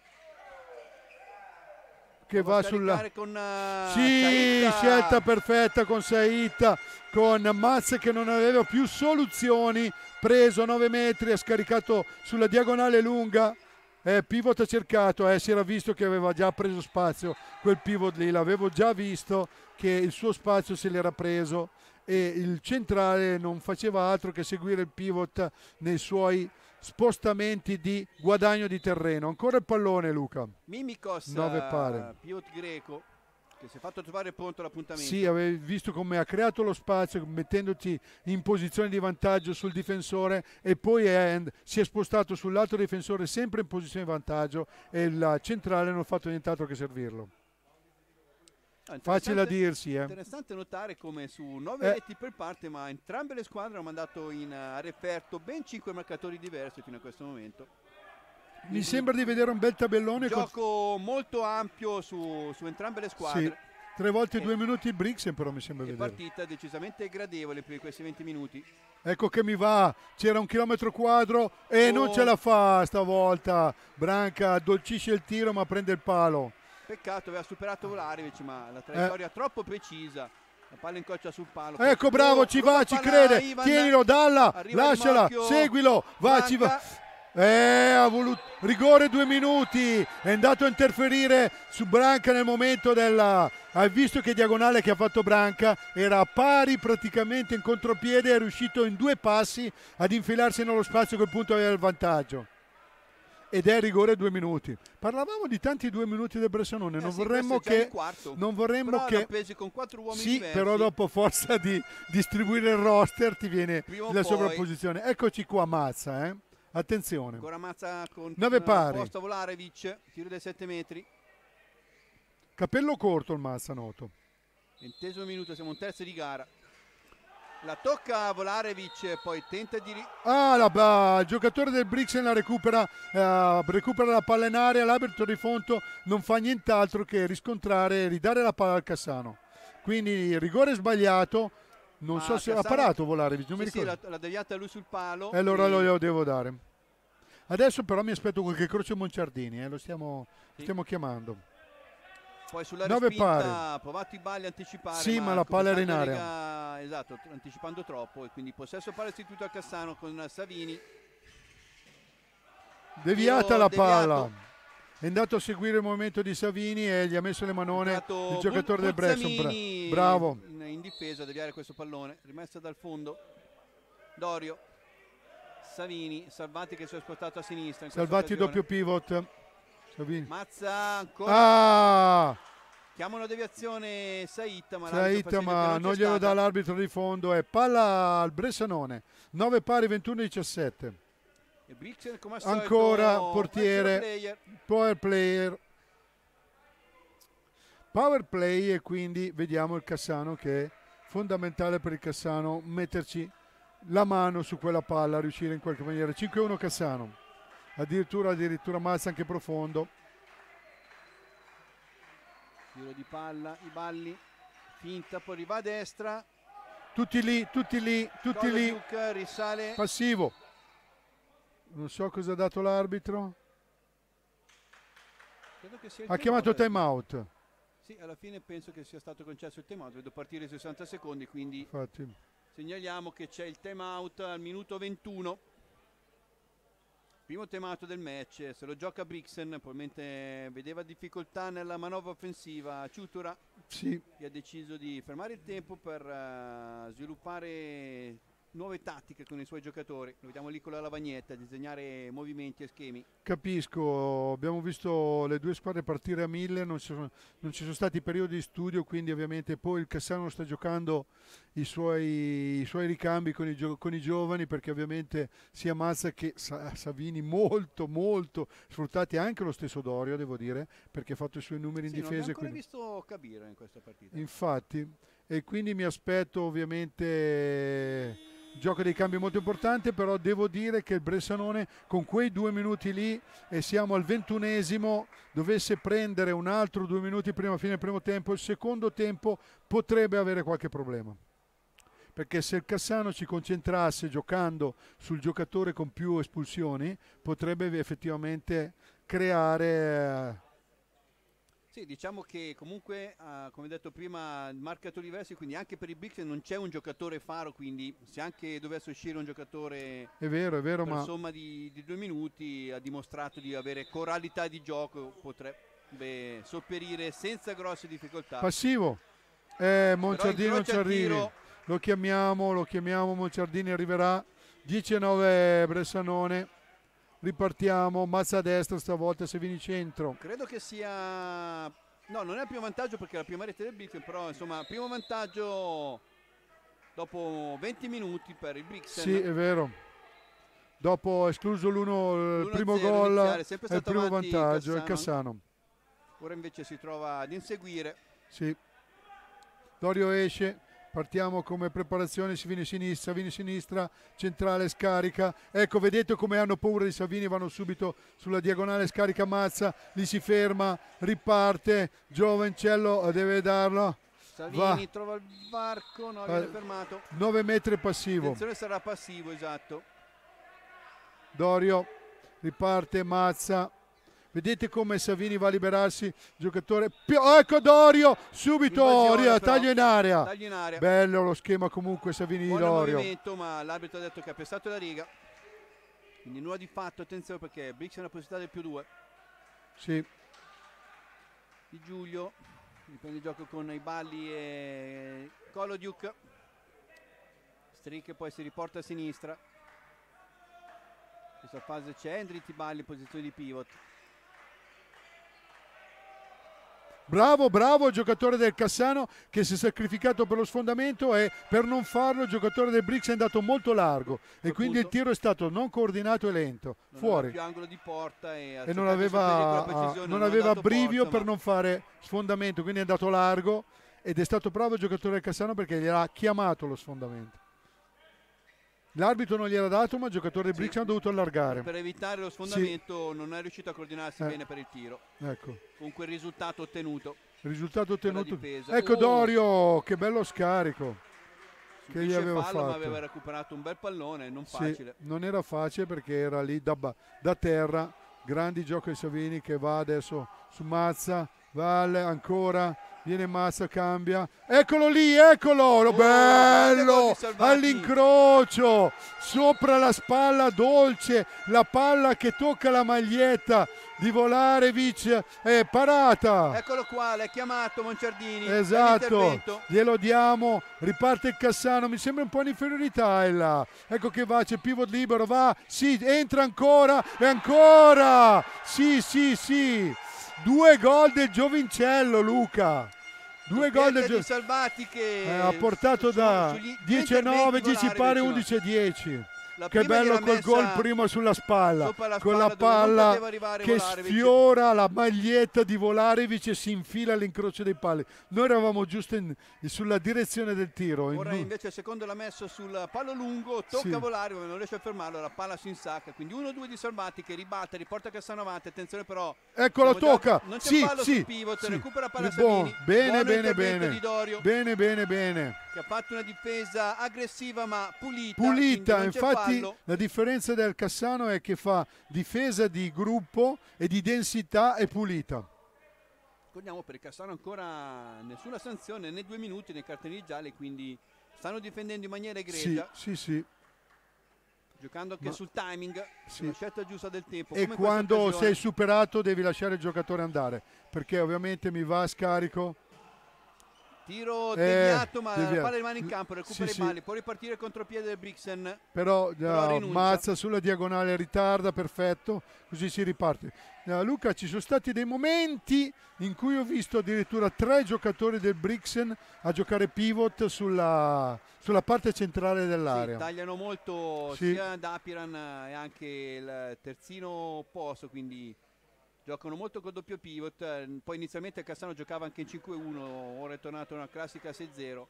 Che va sulla... Con, uh, sì, Saita. scelta perfetta con Saita, con Mazze che non aveva più soluzioni preso a 9 metri, ha scaricato sulla diagonale lunga. Eh, pivot ha cercato, eh, si era visto che aveva già preso spazio quel pivot lì, l'avevo già visto che il suo spazio se l'era preso e il centrale non faceva altro che seguire il pivot nei suoi spostamenti di guadagno di terreno. Ancora il pallone Luca. Mimikos, 9 pare. Eh, pivot greco, che si è fatto trovare pronto l'appuntamento. Sì, avevi visto come ha creato lo spazio mettendoti in posizione di vantaggio sul difensore e poi è, si è spostato sull'altro difensore sempre in posizione di vantaggio e la centrale non ha fatto nient'altro che servirlo. Ah, Facile a dirsi. Eh. Interessante notare come su 9 eh. reti per parte, ma entrambe le squadre hanno mandato in referto eh, ben 5 marcatori diversi fino a questo momento. Mi sembra di vedere un bel tabellone. Un gioco con... molto ampio su, su, entrambe le squadre. Sì. Tre volte e eh. due minuti il Brixen però mi sembra di vedere. partita decisamente gradevole per questi 20 minuti. Ecco che mi va, c'era un chilometro quadro e oh. non ce la fa stavolta. Branca addolcisce il tiro ma prende il palo. Peccato, aveva superato Volarevic ma la eh. traiettoria eh. troppo precisa. La palla incoccia sul palo. Ecco, bravo, ci va, ci crede. Ivan. Tienilo, dalla, lasciala, seguilo, va, ci va. Eh, ha voluto rigore due minuti, è andato a interferire su Branca nel momento della... ha visto che diagonale che ha fatto Branca era a pari praticamente in contropiede, è riuscito in due passi ad infilarsi nello spazio che punto aveva il vantaggio. Ed è rigore due minuti. Parlavamo di tanti due minuti del Bressanone, eh non, sì, vorremmo che, non vorremmo però che... con quattro uomini sì, però dopo forza di distribuire il roster ti viene Prima la sovrapposizione. Eccoci qua Mazza, eh. Attenzione. Ancora mazza con 9 pari. Posto a Volarevic, tiro dai 7 metri. Capello corto il noto Ventesimo minuto, siamo un terzo di gara. La tocca a Volarevic, poi tenta di... Ah, la, la, il giocatore del Brixen la recupera, eh, recupera la palla in aria, l'arbitro di Fonto non fa nient'altro che riscontrare ridare la palla al Cassano. Quindi rigore sbagliato, non so se Piazzale... ha parato volare, non sì, sì l'ha, l'ha deviata lui sul palo. E allora e... lo devo dare. Adesso però mi aspetto qualche croce Monciardini, eh, lo stiamo, sì. stiamo chiamando. Poi sulla 9 respinta pari. ha provato i balli a anticipare. Sì, Marco, ma la palla era in lega... area. esatto, anticipando troppo e quindi possesso palla istituto a Cassano con Savini. Deviata Tiro la deviato. palla è andato a seguire il movimento di Savini e gli ha messo le manone il giocatore del Bresson. Bra- bravo. In, in difesa a deviare questo pallone, rimessa dal fondo. Dorio, Savini, Salvati che si è spostato a sinistra. Salvati occasione. doppio pivot. Savini. Mazza ancora. Ah! Chiama una deviazione Saita, ma, Saita, ma non, non glielo dà l'arbitro di fondo. È palla al Bressanone. 9 pari 21-17. Ancora portiere, power player. Power play e quindi vediamo il Cassano che è fondamentale per il Cassano metterci la mano su quella palla, riuscire in qualche maniera. 5-1 Cassano, addirittura, addirittura Mazza anche profondo. tiro di palla, i balli, finta, poi arriva a destra. Tutti lì, tutti lì, tutti Kovacic lì. Risale. Passivo. Non so cosa ha dato l'arbitro. Ha chiamato time out. Sì, alla fine penso che sia stato concesso il time out. Vedo partire i 60 secondi, quindi Infatti. segnaliamo che c'è il time out al minuto 21. Primo time out del match, se lo gioca Brixen, probabilmente vedeva difficoltà nella manovra offensiva Ciutura, sì. che ha deciso di fermare il tempo per uh, sviluppare nuove tattiche con i suoi giocatori. Lo vediamo lì con la lavagnetta, disegnare movimenti e schemi. Capisco, abbiamo visto le due squadre partire a mille, non ci, sono, non ci sono, stati periodi di studio, quindi ovviamente poi il Cassano sta giocando i suoi, i suoi ricambi con i, con i, giovani perché ovviamente sia Mazza che Savini molto molto sfruttati anche lo stesso Dorio devo dire perché ha fatto i suoi numeri in sì, difesa. Non quindi... visto Cabira in questa partita. Infatti e quindi mi aspetto ovviamente gioca dei cambi molto importante, però devo dire che il Bressanone con quei due minuti lì e siamo al ventunesimo, dovesse prendere un altro due minuti prima fine del primo tempo, il secondo tempo potrebbe avere qualche problema. Perché se il Cassano ci concentrasse giocando sul giocatore con più espulsioni, potrebbe effettivamente creare eh, sì, diciamo che comunque, uh, come detto prima, il mercato diverso, quindi anche per i Bix non c'è un giocatore faro, quindi se anche dovesse uscire un giocatore è vero, è vero, per ma... somma di, di, due minuti ha dimostrato di avere coralità di gioco, potrebbe sopperire senza grosse difficoltà. Passivo, eh, Monciardino Ciarrini, lo chiamiamo, lo chiamiamo, Monciardini arriverà, 19 Bressanone ripartiamo, mazza a destra stavolta se vieni centro. Credo che sia... No, non è il primo vantaggio perché è la prima rete del Brixen, però insomma, primo vantaggio dopo 20 minuti per il Brixen. Sì, è vero. Dopo escluso l'1, il primo gol, è il primo vantaggio, il Cassano. Cassano. Ora invece si trova ad inseguire. Sì. Dorio esce, partiamo come preparazione, Savini sinistra, Savini sinistra, centrale scarica, ecco vedete come hanno paura di Savini, vanno subito sulla diagonale, scarica Mazza, lì si ferma, riparte, Giovencello eh, deve darlo. Savini Va. trova il barco no, eh, viene fermato. 9 metri passivo. Attenzione sarà passivo, esatto. Dorio riparte Mazza, Vedete come Savini va a liberarsi, giocatore. Ecco Dorio, subito Oria, taglio in area. Taglio in area. Bello lo schema comunque Savini Buon di Dorio. movimento, ma l'arbitro ha detto che ha pestato la riga. Quindi nulla di fatto, attenzione perché Brix ha una possibilità del più due. Sì. Di Giulio, riprende il gioco con i balli e Colo Duke. Strick poi si riporta a sinistra. In questa fase c'è Andri Tiballi in posizione di pivot. Bravo, bravo il giocatore del Cassano che si è sacrificato per lo sfondamento e per non farlo il giocatore del Brix è andato molto largo e quindi il tiro è stato non coordinato e lento. Non fuori. angolo di porta e, e non aveva, a, non non aveva brivio porta, per ma... non fare sfondamento, quindi è andato largo ed è stato bravo il giocatore del Cassano perché gli ha chiamato lo sfondamento. L'arbitro non gli era dato, ma il giocatore eh, sì. Brix ha dovuto allargare. Per evitare lo sfondamento sì. non è riuscito a coordinarsi eh. bene per il tiro. Ecco. Comunque il risultato ottenuto. Risultato ottenuto. Ecco oh. Dorio, che bello scarico. Che gli aveva fallo, fatto. ma aveva recuperato un bel pallone, non facile. Sì, non era facile perché era lì da, da terra. Grandi giochi di Savini che va adesso su Mazza, Valle ancora Viene Massa, cambia. Eccolo lì, eccolo! Oh, bello! All'incrocio! Sopra la spalla dolce, la palla che tocca la maglietta di Volarevic è eh, parata. Eccolo qua, l'ha chiamato Monciardini. Esatto, glielo diamo. Riparte il Cassano, mi sembra un po' in inferiorità. È là. Ecco che va, c'è pivot libero, va, sì, entra ancora e ancora. Sì, sì, sì. Due gol del Giovincello, Luca. Due gol del Giovincello. Salvati che eh, ha portato da 10-9, 10 pare 11-10. La che bello quel gol prima sulla spalla, spalla con la palla che Volarevic. sfiora la maglietta di Volarevic e si infila all'incrocio dei pali. Noi eravamo giusto in, sulla direzione del tiro. Ora in... invece secondo l'ha messo sul palo lungo, tocca sì. Volarevic, non riesce a fermarlo, la palla si insacca, quindi 1-2 di Salvati che ribatte, riporta Cassano avanti, attenzione però. Ecco la tocca. Non c'è sì, pallo sì, sul pivot, sì. recupera palla Salvini. Bene, bene, bene. Bene, bene, bene. Che ha fatto una difesa aggressiva ma pulita. Pulita, infatti Infatti la differenza del Cassano è che fa difesa di gruppo e di densità e pulita. Ricordiamo per il Cassano ancora nessuna sanzione né due minuti né cartellini gialli, quindi stanno difendendo in maniera egregia. Sì, sì, sì. Giocando anche Ma, sul timing, sì. la scelta giusta del tempo. E quando sei superato devi lasciare il giocatore andare, perché ovviamente mi va a scarico Tiro eh, deviato, eh, ma deviato. palla rimane in campo, recupera sì, i palli, sì. può ripartire il contropiede del Brixen. Però, però mazza sulla diagonale, ritarda, perfetto, così si riparte. Luca, ci sono stati dei momenti in cui ho visto addirittura tre giocatori del Brixen a giocare pivot sulla, sulla parte centrale dell'area. Sì, tagliano molto sia Dapiran eh, e anche il terzino opposto, quindi giocano molto col doppio pivot, ehm, poi inizialmente Cassano giocava anche in 5-1, ora è tornato una classica 6-0,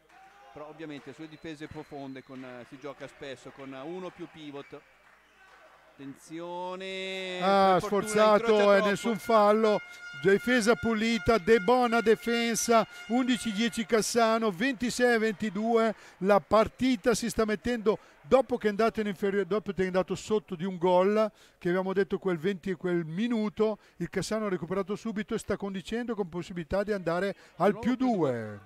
però ovviamente sulle difese profonde con, eh, si gioca spesso con uno più pivot. Attenzione, ah, sforzato e eh, nessun fallo. Difesa pulita, De Bona difesa, 11-10 Cassano, 26-22. La partita si sta mettendo dopo che in inferiore, dopo che è andato sotto di un gol, che abbiamo detto quel 20 e quel minuto, il Cassano ha recuperato subito e sta condicendo con possibilità di andare al più 2.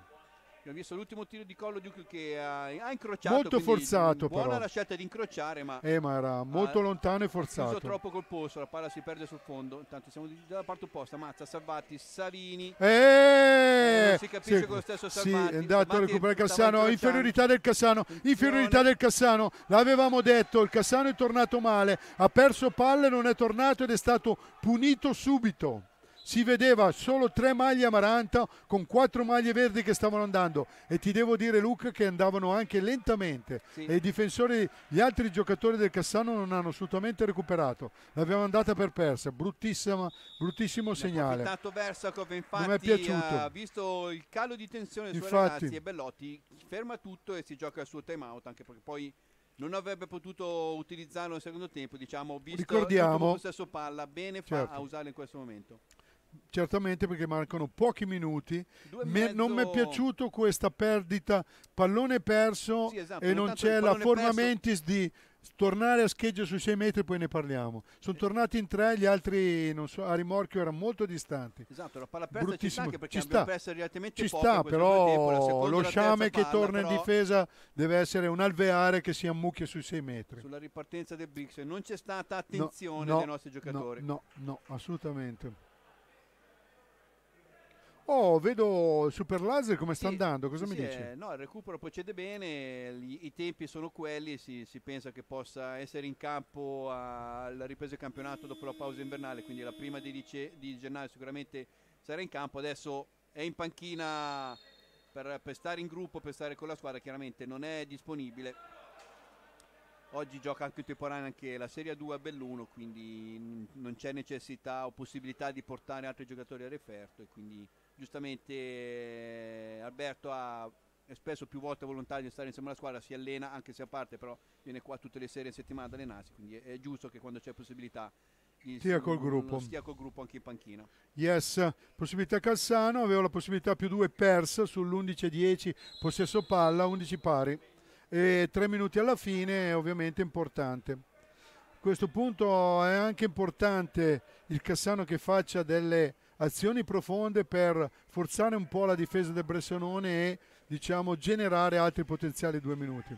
Abbiamo visto l'ultimo tiro di collo Duke che ha, ha incrociato. Molto forzato buona però. la scelta di incrociare, ma... Eh, ma era molto ha, lontano e forzato. Chiuso troppo col polso, la palla si perde sul fondo. Intanto siamo dalla parte opposta. Mazza, Salvati, Savini. Eh! si capisce sì, con lo stesso Salvati. Sì, è andato a recuperare Cassano. Inferiorità del Cassano. Inferiorità del Cassano. L'avevamo detto, il Cassano è tornato male. Ha perso palle, non è tornato ed è stato punito subito si vedeva solo tre maglie amaranta con quattro maglie verdi che stavano andando e ti devo dire Luca che andavano anche lentamente sì. e i difensori, gli altri giocatori del Cassano non hanno assolutamente recuperato, l'abbiamo andata per persa, bruttissima, bruttissimo ne segnale. Intanto Versakov infatti non mi è piaciuto. ha visto il calo di tensione infatti, sui ragazzi e Bellotti ferma tutto e si gioca il suo time out anche perché poi non avrebbe potuto utilizzarlo nel secondo tempo, diciamo, visto Ricordiamo, il palla, bene certo. fa a usarlo in questo momento certamente perché mancano pochi minuti. Me, non mi è piaciuto questa perdita, pallone perso sì, esatto, e non c'è la forma perso... mentis di tornare a scheggio sui 6 metri poi ne parliamo sono eh. tornati in tre gli altri so, a rimorchio erano molto distanti esatto la palla persa ci sta anche perché ci sta, ci sta però tempo, lo sciame che palla, torna però... in difesa deve essere un alveare che si ammucchia sui 6 metri sulla ripartenza del Brix non c'è stata attenzione no, no, dei nostri giocatori no, no, no assolutamente Oh, vedo Super Laser come sta andando, cosa sì, mi dici? Eh, no, il recupero procede bene, gli, i tempi sono quelli, si, si, pensa che possa essere in campo alla ripresa del campionato dopo la pausa invernale, quindi la prima di, dice, di gennaio sicuramente sarà in campo, adesso è in panchina per, per, stare in gruppo, per stare con la squadra, chiaramente non è disponibile. Oggi gioca anche il contemporanea anche la Serie 2 a Belluno, quindi non c'è necessità o possibilità di portare altri giocatori a referto e quindi giustamente eh, Alberto ha espresso più volte volontà di stare insieme alla squadra, si allena anche se a parte, però viene qua tutte le sere in settimana ad allenarsi, quindi è giusto che quando c'è possibilità stia col gruppo. Stia col gruppo anche in panchina. Yes, possibilità Cassano aveva la possibilità più due persa sull'11-10, possesso palla, 11 pari. E tre minuti alla fine è ovviamente importante. A questo punto è anche importante il Cassano che faccia delle azioni profonde per forzare un po' la difesa del Bressanone e diciamo, generare altri potenziali due minuti.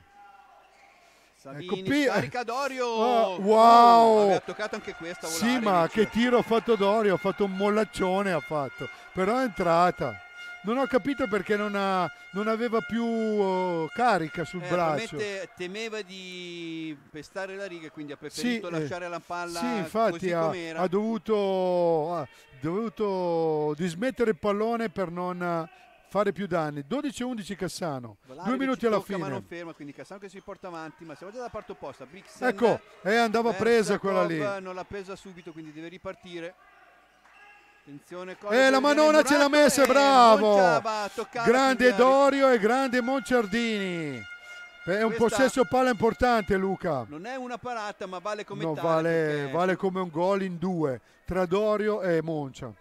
Sabini, ecco, carica Dorio! Oh, wow! Oh, ha toccato anche questa. Volare, sì, ma che tiro ha fatto Dorio, ha fatto un mollaccione, ha fatto, però è entrata non ho capito perché non, ha, non aveva più oh, carica sul eh, braccio. temeva di pestare la riga, quindi ha preferito sì, eh, lasciare eh, la palla. Sì, infatti ha, ha, dovuto, ha, dovuto, dismettere il pallone per non fare più danni. 12-11 Cassano, Vlaovic due minuti alla fine. mano ferma, quindi Cassano che si porta avanti, ma siamo già dalla parte opposta. Bixen, ecco, e andava eh, presa quella lì. Non l'ha presa subito, quindi deve ripartire. E eh, la Manona ce l'ha messa, bravo! Grande Dorio e grande Monciardini. È un Questa possesso palla importante Luca. Non è una parata ma vale come no, tale. Vale, vale come un gol in due tra Dorio e Moncia.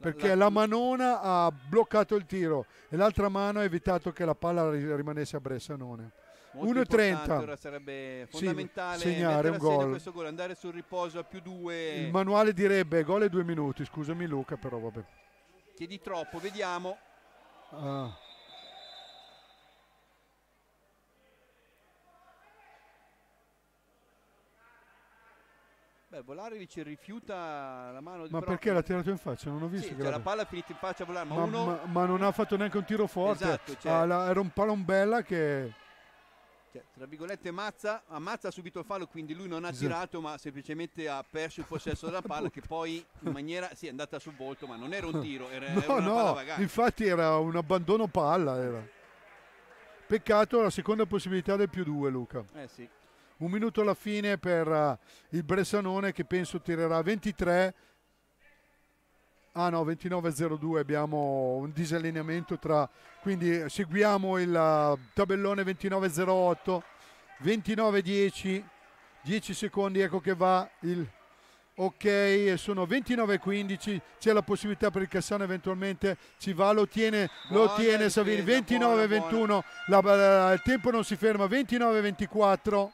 Perché la, la, la Manona ha bloccato il tiro e l'altra mano ha evitato che la palla rimanesse a Bressanone. 1.30 ora sarebbe fondamentale sì, segnare un gol. questo gol andare sul riposo a più due il manuale direbbe gol e due minuti scusami Luca però vabbè chiedi troppo vediamo ah. Beh, Volarevic rifiuta la mano di Ma perché l'ha tirato in faccia? Non ho visto. Sì, cioè la palla è finita in faccia a Volare, ma, ma, uno... ma, ma, non ha fatto neanche un tiro forte. Esatto, cioè... ah, la, era un palombella che tra virgolette mazza, ammazza subito il fallo, quindi lui non ha esatto. tirato ma semplicemente ha perso il possesso della palla che poi in maniera, sì è andata sul volto ma non era un tiro, era, no, era una no, palla Infatti era un abbandono palla. Era. Peccato la seconda possibilità del più due Luca. Eh sì. Un minuto alla fine per eh, il Bressanone che penso tirerà 23 Ah no, 29.02 abbiamo un disallineamento tra... Quindi eh, seguiamo il eh, tabellone 29.08, 29.10, 10 secondi, ecco che va il... Ok, sono 29.15 c'è la possibilità per il Cassano eventualmente, ci va, lo tiene, buona lo tiene Savini, 29.21 eh, il tempo non si ferma, 29.24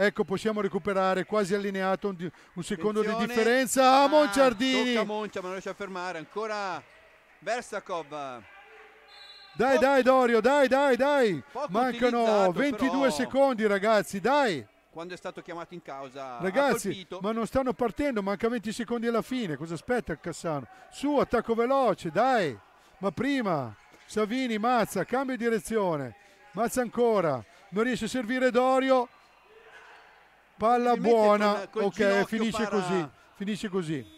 ecco possiamo recuperare quasi allineato un, un secondo Attenzione. di differenza a ah, Monciardini tocca Moncia ma non riesce a fermare ancora Versakov dai Poco. dai Dorio dai dai dai Poco mancano 22 però. secondi ragazzi dai quando è stato chiamato in causa ragazzi ma non stanno partendo manca 20 secondi alla fine cosa aspetta Cassano su attacco veloce dai ma prima Savini Mazza cambio direzione Mazza ancora non riesce a servire Dorio palla buona, con, con ok, finisce para... così, finisce così.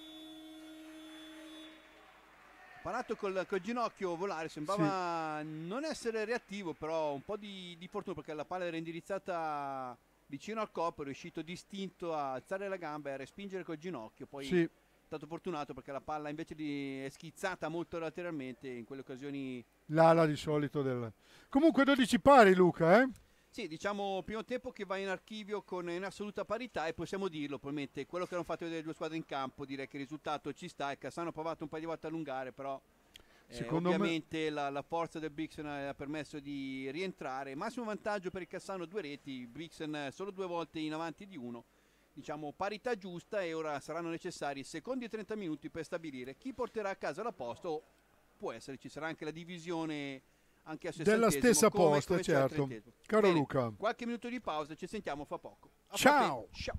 Parato col, col ginocchio volare, sembrava sì. non essere reattivo, però un po' di, di, fortuna perché la palla era indirizzata vicino al corpo, è riuscito distinto a alzare la gamba e a respingere col ginocchio, poi sì. è stato fortunato perché la palla invece di, è schizzata molto lateralmente in quelle occasioni. L'ala di solito del... Comunque 12 pari Luca, eh? Sì, diciamo primo tempo che va in archivio con in assoluta parità e possiamo dirlo, probabilmente quello che hanno fatto vedere le due squadre in campo, direi che il risultato ci sta il Cassano ha provato un paio di volte a allungare, però eh, ovviamente me... la, la, forza del Brixen eh, ha permesso di rientrare. Massimo vantaggio per il Cassano due reti, Brixen eh, solo due volte in avanti di uno. Diciamo parità giusta e ora saranno necessari secondi e 30 minuti per stabilire chi porterà a casa la posta può essere ci sarà anche la divisione anche a 60 della stessa posta, certo. Caro Bene, Luca. Qualche minuto di pausa, ci sentiamo fra poco. A Ciao. Ciao.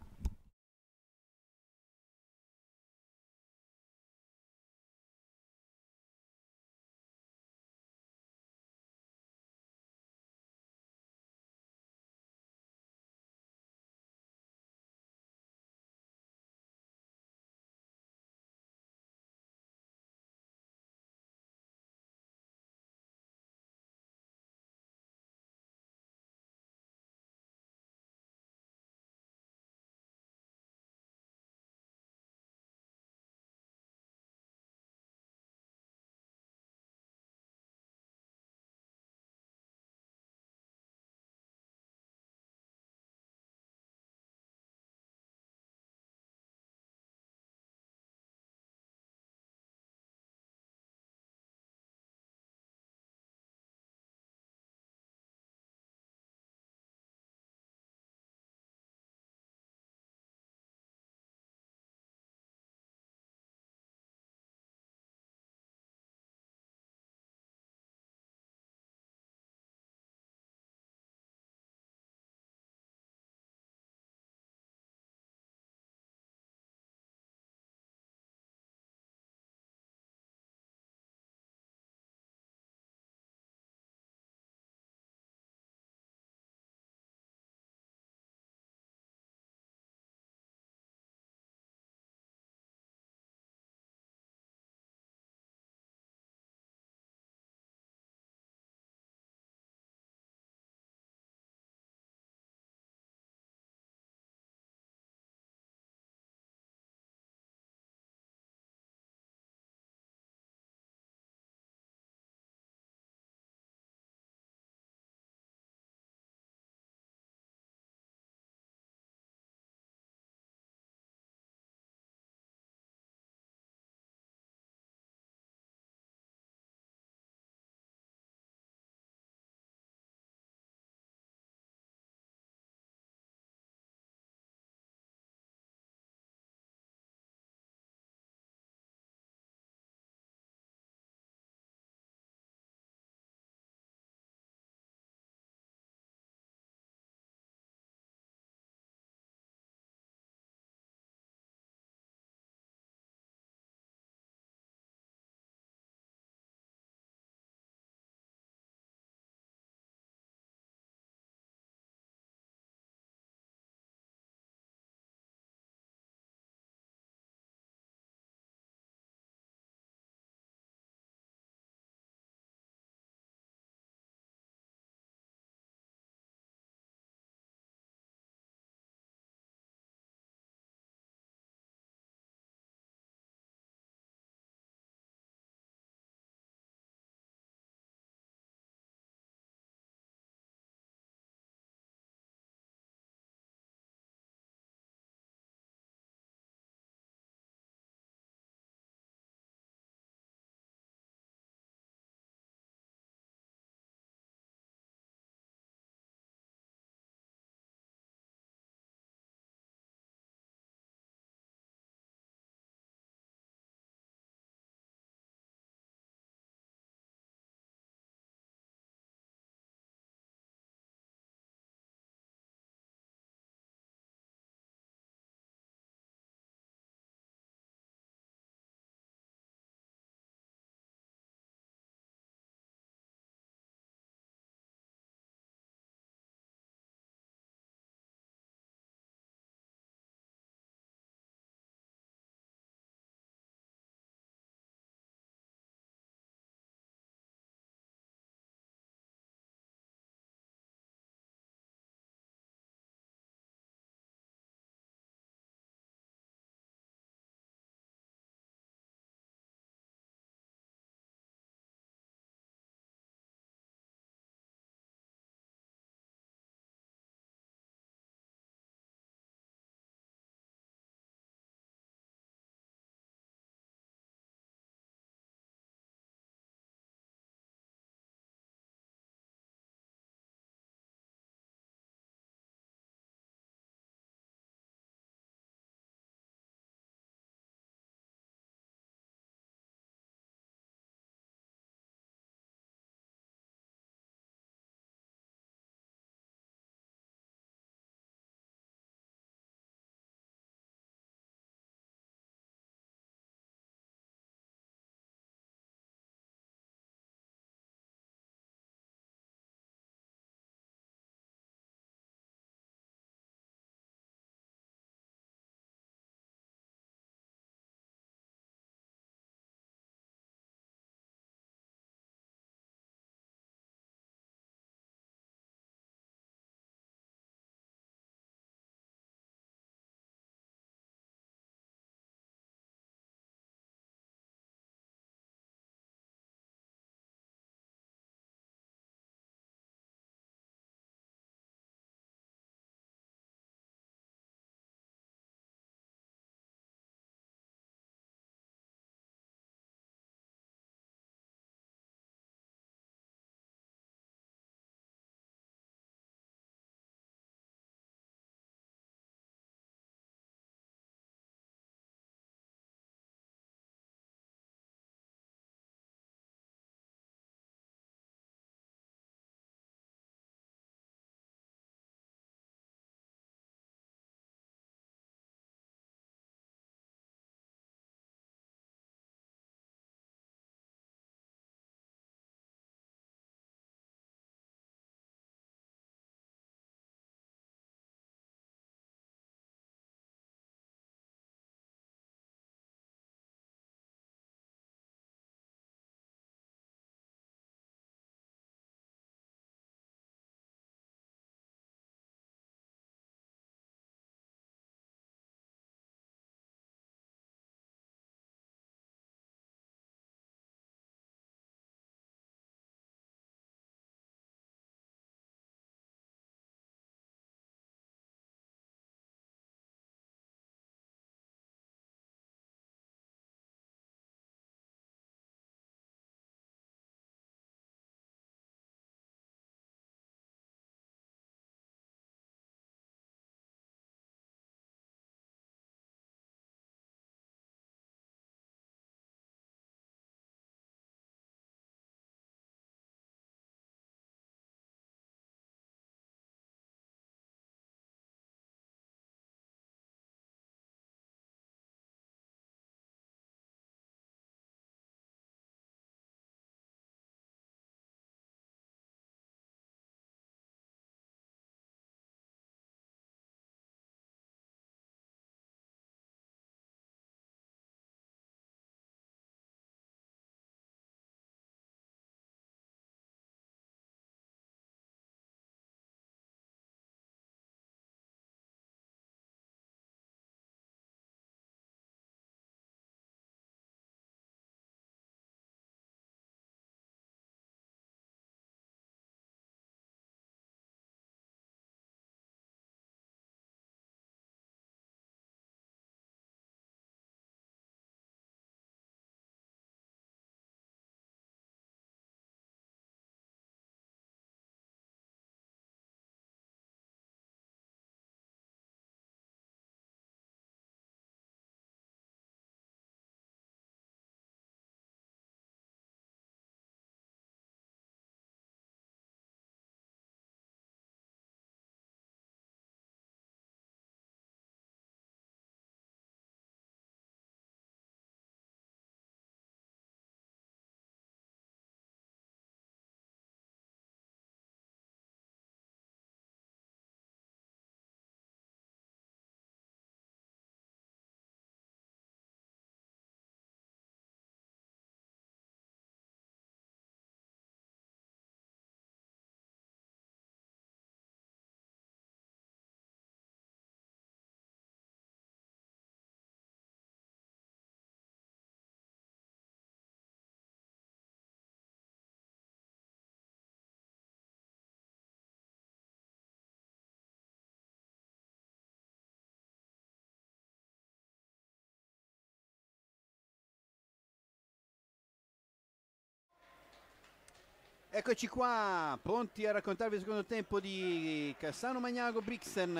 Eccoci qua, pronti a raccontarvi il secondo tempo di Cassano Magnago Brixen,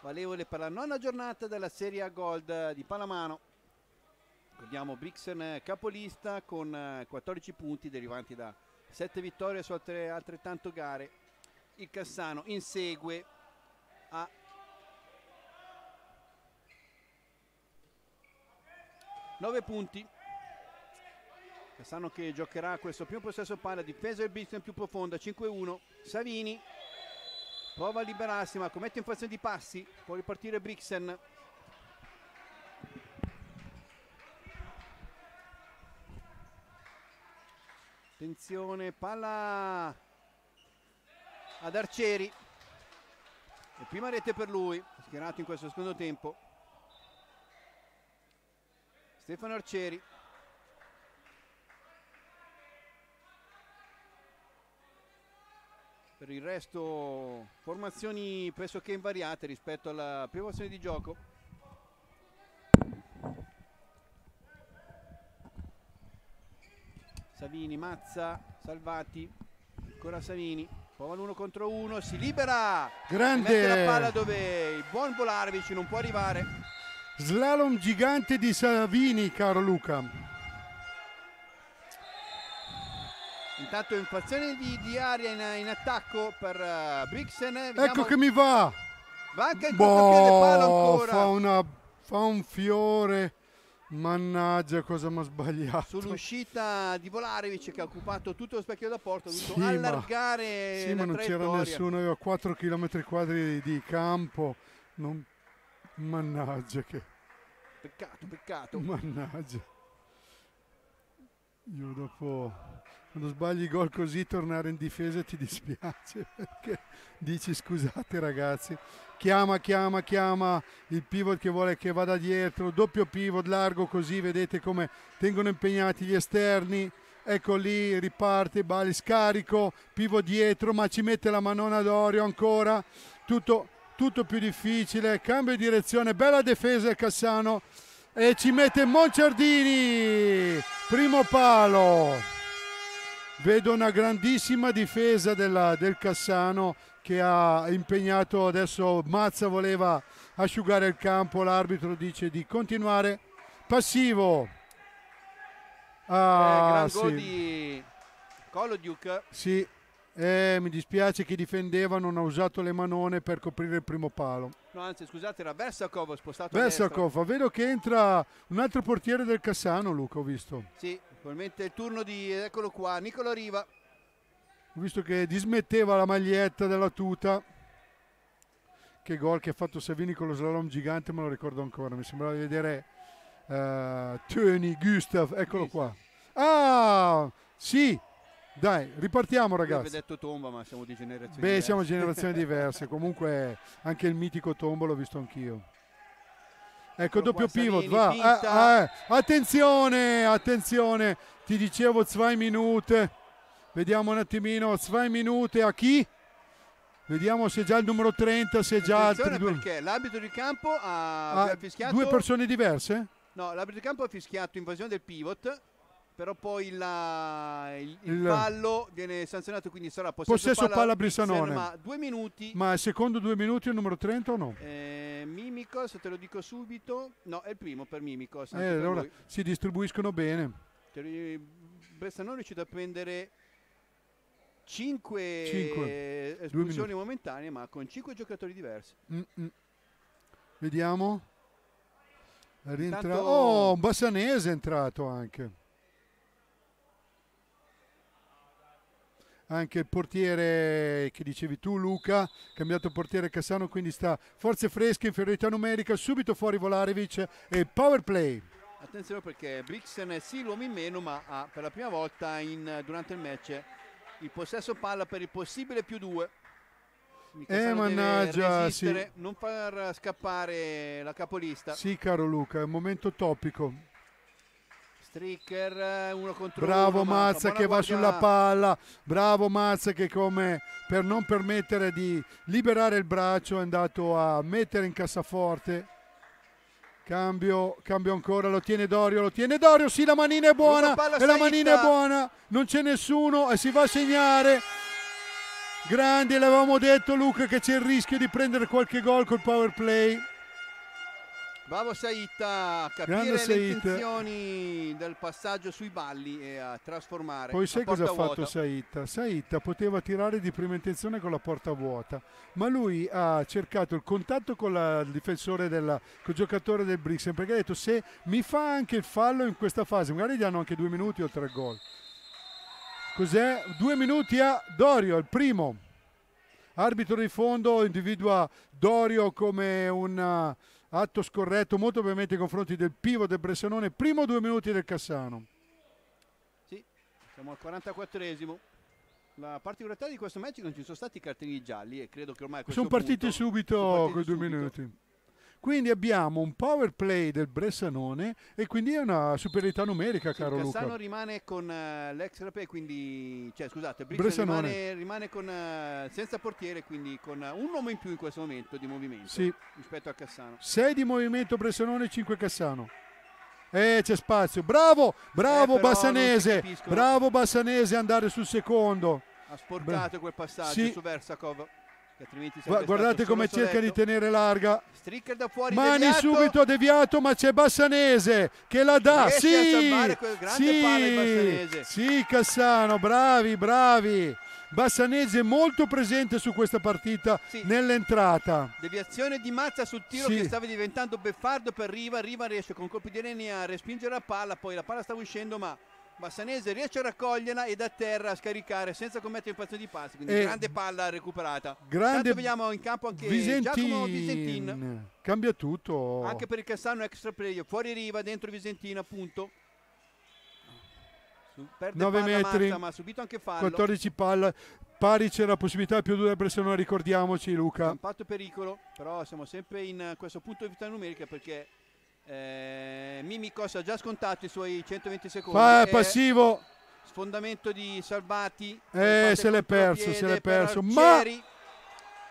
valevole per la nona giornata della Serie A Gold di Palamano. Ricordiamo Brixen capolista con 14 punti derivanti da 7 vittorie su altre, altrettanto gare. Il Cassano insegue a nove punti Cassano che giocherà questo più possesso palla, difesa del Brisbane più profonda, 5-1, Savini prova a liberarsi ma commette infrazione di passi, può ripartire Brixen. Attenzione, palla ad Arcieri. E prima rete per lui, schierato in questo secondo tempo. Stefano Arcieri per il resto formazioni pressoché invariate rispetto alla prima azione di gioco Savini, Mazza, Salvati ancora Savini prova l'uno contro uno, si libera grande mette la palla dove il buon Volarevic non può arrivare slalom gigante di Savini caro Luca Intanto inflazione di, di aria in, in, attacco per uh, Brixen. Eh, vediamo. Ecco che mi va! Va anche il boh, Fa, una, fa un fiore. Mannaggia, cosa mi ha sbagliato. Sull'uscita di Volarevic che ha occupato tutto lo specchio da porta, ha dovuto sì, allargare. Ma, sì, ma non c'era nessuno, aveva 4 km quadri di campo. Non... Mannaggia che... Peccato, peccato. Mannaggia. Io dopo quando sbagli gol così tornare in difesa ti dispiace perché dici scusate ragazzi chiama chiama chiama il pivot che vuole che vada dietro doppio pivot largo così vedete come tengono impegnati gli esterni ecco lì riparte Bali scarico pivot dietro ma ci mette la manona d'Orio ancora tutto, tutto più difficile cambio di direzione bella difesa il Cassano e ci mette Monciardini primo palo vedo una grandissima difesa della, del Cassano che ha impegnato adesso Mazza voleva asciugare il campo l'arbitro dice di continuare passivo eh, ah, eh, sì. di Colodiuk sì eh, mi dispiace che difendeva non ha usato le manone per coprire il primo palo no anzi scusate era Bersakov spostato Bersakov vedo che entra un altro portiere del Cassano Luca ho visto sì Probabilmente il turno di, eccolo qua, Nicola Riva. Ho visto che dismetteva la maglietta della tuta. Che gol che ha fatto Savini con lo slalom gigante, me lo ricordo ancora. Mi sembrava di vedere uh, eh, Töni, Gustav, eccolo qua. Ah, sì, dai, ripartiamo ragazzi. avevo detto tomba, ma siamo di generazione Beh, diverse. siamo generazioni diverse. Comunque anche il mitico tombo l'ho visto anch'io. Ecco, doppio pivot, va. Ah, ah, eh. attenzione, attenzione. Ti dicevo 2 minute. Vediamo un attimino, 2 minute a chi? Vediamo se già il numero 30, se già altri due. perché l'abito di campo ha, ha fischiato... Due persone diverse? No, l'abito di campo ha fischiato invasione del pivot però poi la, eh, il, il, il, fallo viene sanzionato, quindi sarà possesso, possesso palla, palla Brissanone. Ma due minuti. Ma il secondo due minuti il numero 30 o no? Eh, Mimicos, te lo dico subito. No, è il primo per Mimicos. Eh, allora si distribuiscono bene. Bressanone è riuscito a prendere 5, 5 espulsioni momentanee, ma con 5 giocatori diversi. Mm -mm. Vediamo. Rientra- Tanto... Oh, un bassanese è entrato anche. anche il portiere che dicevi tu Luca, cambiato portiere Cassano, quindi sta forze fresche, inferiorità numerica, subito fuori Volarevic e power play. Attenzione perché Brixen è sì l'uomo in meno ma ha per la prima volta in, durante il match il possesso palla per il possibile più due. eh mannaggia, sì. non far scappare la capolista. Sì caro Luca, è un momento topico. Stricker eh, uno contro Bravo uno, Mazza che va sulla palla, bravo Mazza che come per non permettere di liberare il braccio è andato a mettere in cassaforte. Cambio, cambio ancora, lo tiene Dorio, lo tiene Dorio, sì la manina è buona, e la manina è buona, non c'è nessuno e si va a segnare. Grandi, l'avevamo detto Luca che c'è il rischio di prendere qualche gol col power play. Bravo Sait a capire Grande le Said. intenzioni del passaggio sui balli e a trasformare. Poi sai cosa ha fatto Sait? Sait poteva tirare di prima intenzione con la porta vuota, ma lui ha cercato il contatto con la, il difensore della, col giocatore del Brixen perché ha detto se mi fa anche il fallo in questa fase, magari gli hanno anche due minuti o tre gol. Cos'è? Due minuti a Dorio, il primo. Arbitro di fondo individua Dorio come un atto scorretto molto ovviamente nei confronti del pivo del Bressanone, primo due minuti del Cassano. Sì, siamo al 44esimo. La particolarità di questo match è che non ci sono stati cartellini gialli e credo che ormai... Sono partiti punto, subito sono partiti quei due subito. minuti. Quindi abbiamo un power play del Bressanone e quindi è una superiorità numerica, sì, caro Cassano Luca. Cassano rimane con uh, l'ex rapè, quindi cioè, scusate, Bressanone rimane, rimane con, uh, senza portiere, quindi con uh, un uomo in più in questo momento di movimento sì. rispetto a Cassano. 6 di movimento Bressanone, 5 Cassano. Eh, c'è spazio. Bravo, bravo eh, Bassanese. Bravo Bassanese andare sul secondo. Ha sporcato Bra- quel passaggio sì. su Versakov. Guardate come cerca di tenere larga. Stricker da fuori. Mani deviato. subito deviato, ma c'è Bassanese che la dà. Riesce sì, sì, sì, Cassano, bravi, bravi. Bassanese molto presente su questa partita sì. nell'entrata. Deviazione di Mazza sul tiro sì. che stava diventando beffardo per Riva. Riva riesce con colpi di reni a respingere la palla, poi la palla stava uscendo, ma Bassanese riesce a raccoglierla e da terra a scaricare senza commettere impazione di passi. Quindi eh, grande palla recuperata. Grande Tanto vediamo in campo anche Visentin. Giacomo Visentin. Cambia tutto. Anche per il Cassano extra player. Fuori riva, dentro Visentin appunto. Su, perde 9 palla, metri, Marta, ma ha subito anche fallo. 14 palla. Pari c'è la possibilità più dura per se non ricordiamoci Luca. Un patto pericolo, però siamo sempre in questo punto di vita numerica perché eh, Mimikos ha già scontato i suoi 120 secondi. Fa, eh, passivo. Sfondamento di Salvati. Eh, se l'è perso, se l'è perso. Arcieri, ma...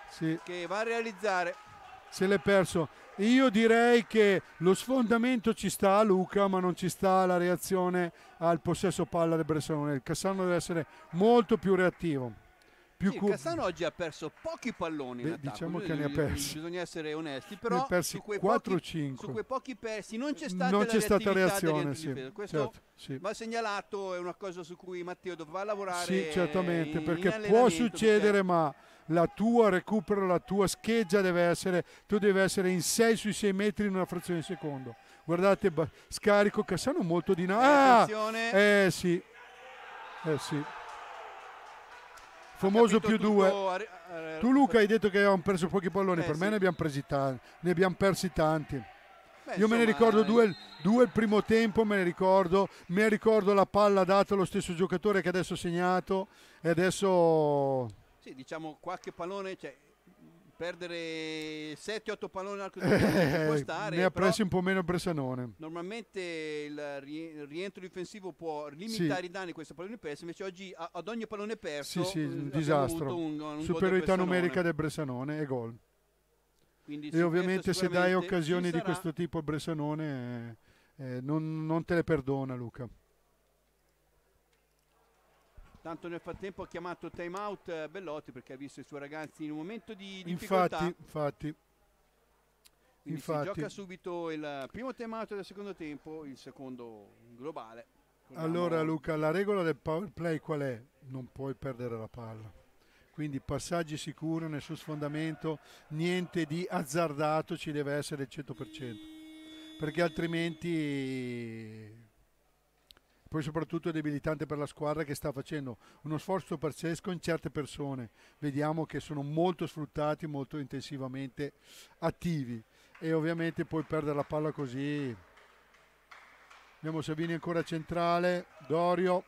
Sì. Che va a realizzare. Se l'è perso. Io direi che lo sfondamento ci sta a Luca, ma non ci sta la reazione al possesso palla del Bressanone. Il Cassano deve essere molto più reattivo più sì, cu- Cassano oggi ha perso pochi palloni Beh, diciamo che ne ha persi bisogna essere onesti però ne persi su, quei 4, pochi, 5. su quei pochi persi non c'è stata, non c'è stata reazione sì, questo certo, sì. va segnalato è una cosa su cui Matteo dovrà lavorare sì certamente in, perché in può succedere perché... ma la tua recupero la tua scheggia deve essere tu devi essere in 6 sui 6 metri in una frazione di secondo guardate scarico Cassano molto di dinamico eh, ah, eh sì eh sì famoso più due. Eh, tu Luca hai detto che abbiamo perso pochi palloni, eh, per me ne, abbiamo presi tanti, ne abbiamo, persi tanti. Beh, Io insomma, me ne ricordo due, eh, due, il primo tempo, me ne ricordo, me ricordo la palla data allo stesso giocatore che adesso ha segnato e adesso... Sì, diciamo qualche pallone, cioè, perdere 7-8 palloni al eh, può stare. Ne ha presi un po' meno Bressanone. Normalmente il rientro difensivo può limitare sì. i danni di questi palloni persi, invece oggi ad ogni pallone perso sì, sì, mm, un disastro. Un, un Superiorità numerica del Bressanone e gol. Quindi e ovviamente se dai occasioni di questo tipo a Bressanone eh, non, non te le perdona Luca. Tanto nel frattempo ha chiamato time out eh, Bellotti perché ha visto i suoi ragazzi in un momento di difficoltà. Infatti, infatti. Quindi infatti. gioca subito il primo time out del secondo tempo, il secondo globale. Allora Luca, la regola del power play qual è? Non puoi perdere la palla. Quindi passaggi sicuri, nessun sfondamento, niente di azzardato, ci deve essere il 100%. Perché altrimenti poi soprattutto è debilitante per la squadra che sta facendo uno sforzo pazzesco in certe persone. Vediamo che sono molto sfruttati, molto intensivamente attivi. E ovviamente poi perdere la palla così. Abbiamo Sabini ancora centrale, Dorio.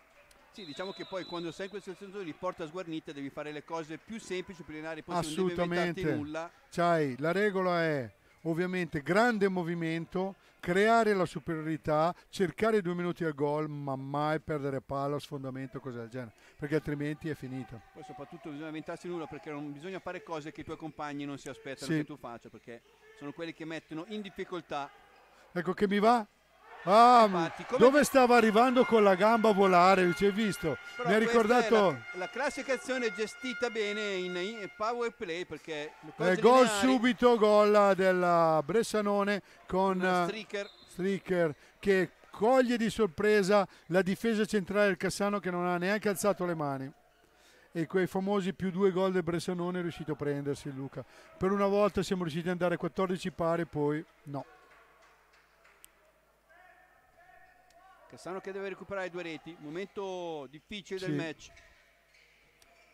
Sì, diciamo che poi quando sei in questa situazione di porta sguarnita devi fare le cose più semplici, più lineari possibili. Assolutamente. Poi non devi nulla. C'hai, la regola è ovviamente grande movimento, creare la superiorità, cercare due minuti al gol, ma mai perdere palla, sfondamento, cose del genere, perché altrimenti è finito. Poi soprattutto bisogna inventarsi nulla perché non bisogna fare cose che i tuoi compagni non si aspettano sì. che tu faccia, perché sono quelli che mettono in difficoltà. Ecco che mi va Ah, Infatti, dove ti... stava arrivando con la gamba a volare, ci hai visto? Però Mi ha ricordato... La, la, classica azione gestita bene in, in power play perché... Eh, gol Linari... subito, gol della Bressanone con... Stricker. Stricker che coglie di sorpresa la difesa centrale del Cassano che non ha neanche alzato le mani e quei famosi più due gol del Bressanone è riuscito a prendersi Luca. Per una volta siamo riusciti ad andare 14 pari, poi no. Cassano che deve recuperare due reti, momento difficile sì. del match.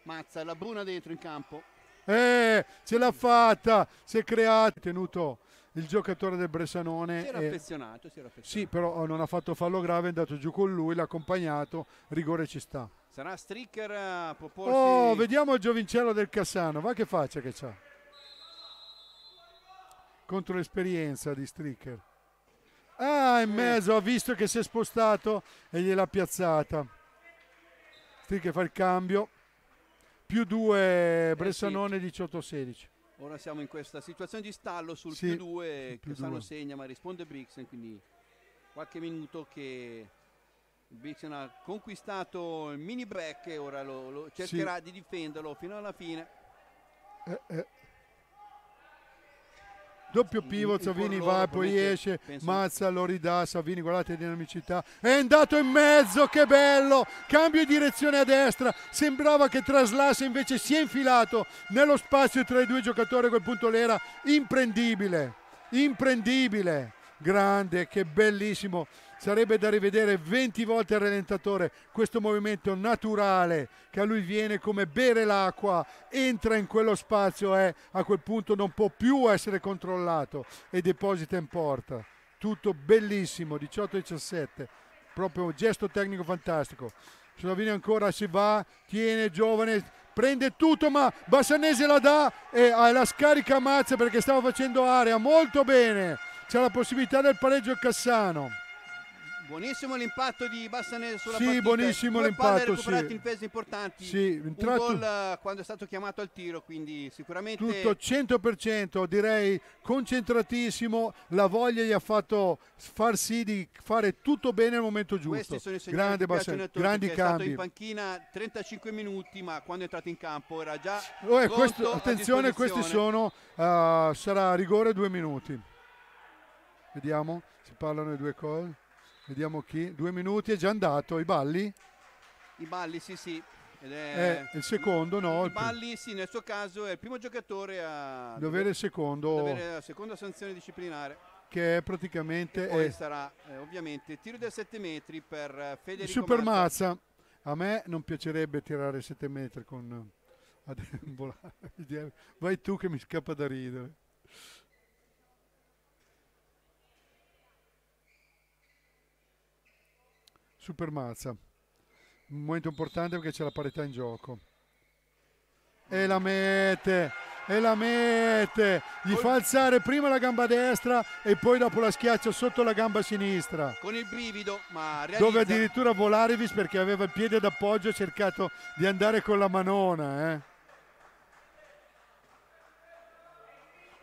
Mazza, la Bruna dentro in campo. Eh, ce l'ha fatta, si è creato, tenuto il giocatore del Bressanone. Si era, e... affezionato, si era affezionato. Sì, però oh, non ha fatto fallo grave, è andato giù con lui, l'ha accompagnato, rigore ci sta. Sarà Stricker a proporsi... Oh, vediamo il giovincello del Cassano, va che faccia che c'ha. Contro l'esperienza di Stricker. Ah, in eh. mezzo, ha visto che si è spostato e gliel'ha piazzata. Stricche fa il cambio. Più 2 Bressanone 18-16. Ora siamo in questa situazione di stallo sul sì, più 2 Cassano segna ma risponde Brixen, quindi qualche minuto che Brixen ha conquistato il mini break e ora lo, lo cercherà sì. di difenderlo fino alla fine. Eh, eh, doppio pivot, Savini va, poi esce, Mazza lo ridà, Savini guardate dinamicità, è andato in mezzo, che bello, cambio di direzione a destra, sembrava che traslasse, invece si è infilato nello spazio tra i due giocatori, a quel punto l'era imprendibile, imprendibile, grande, che bellissimo sarebbe da rivedere 20 volte il rallentatore questo movimento naturale che a lui viene come bere l'acqua, entra in quello spazio e a quel punto non può più essere controllato e deposita in porta. Tutto bellissimo, 18-17, proprio un gesto tecnico fantastico. Sulla ancora si va, tiene giovane, prende tutto ma Bassanese la dà e la scarica a Mazza perché stava facendo area molto bene c'è la possibilità del pareggio Cassano Buonissimo l'impatto di Bassanese sulla sì, partita. buonissimo l'impatto, sì. in pesi importanti. Sì, entrato... Un gol eh, quando è stato chiamato al tiro, quindi sicuramente... Tutto 100%, direi concentratissimo. La voglia gli ha fatto far sì di fare tutto bene al momento giusto. Grande Bassanese, grandi cambi. È stato in panchina 35 minuti, ma quando è entrato in campo era già oh, eh, questo, Attenzione, questi sono... Uh, sarà a rigore due minuti. Vediamo, si parlano i due cose. Vediamo chi. Due minuti, è già andato. I balli? I balli, sì, sì. Ed è, è il secondo, no? I balli, sì, nel suo caso è il primo giocatore a... Dovere il secondo. Dovere la seconda sanzione disciplinare che è praticamente. E poi è sarà eh, ovviamente tiro da 7 metri per eh, Federico. Super Mazza. A me non piacerebbe tirare 7 metri con. Eh, Vai tu che mi scappa da ridere. super mazza. Un momento importante perché c'è la parità in gioco. E la mette, e la mette. Gli Col... fa alzare prima la gamba destra e poi dopo la schiaccia sotto la gamba sinistra. Con il brivido, ma realizza... Dove addirittura Volarevis perché aveva il piede d'appoggio ha cercato di andare con la manona. Eh.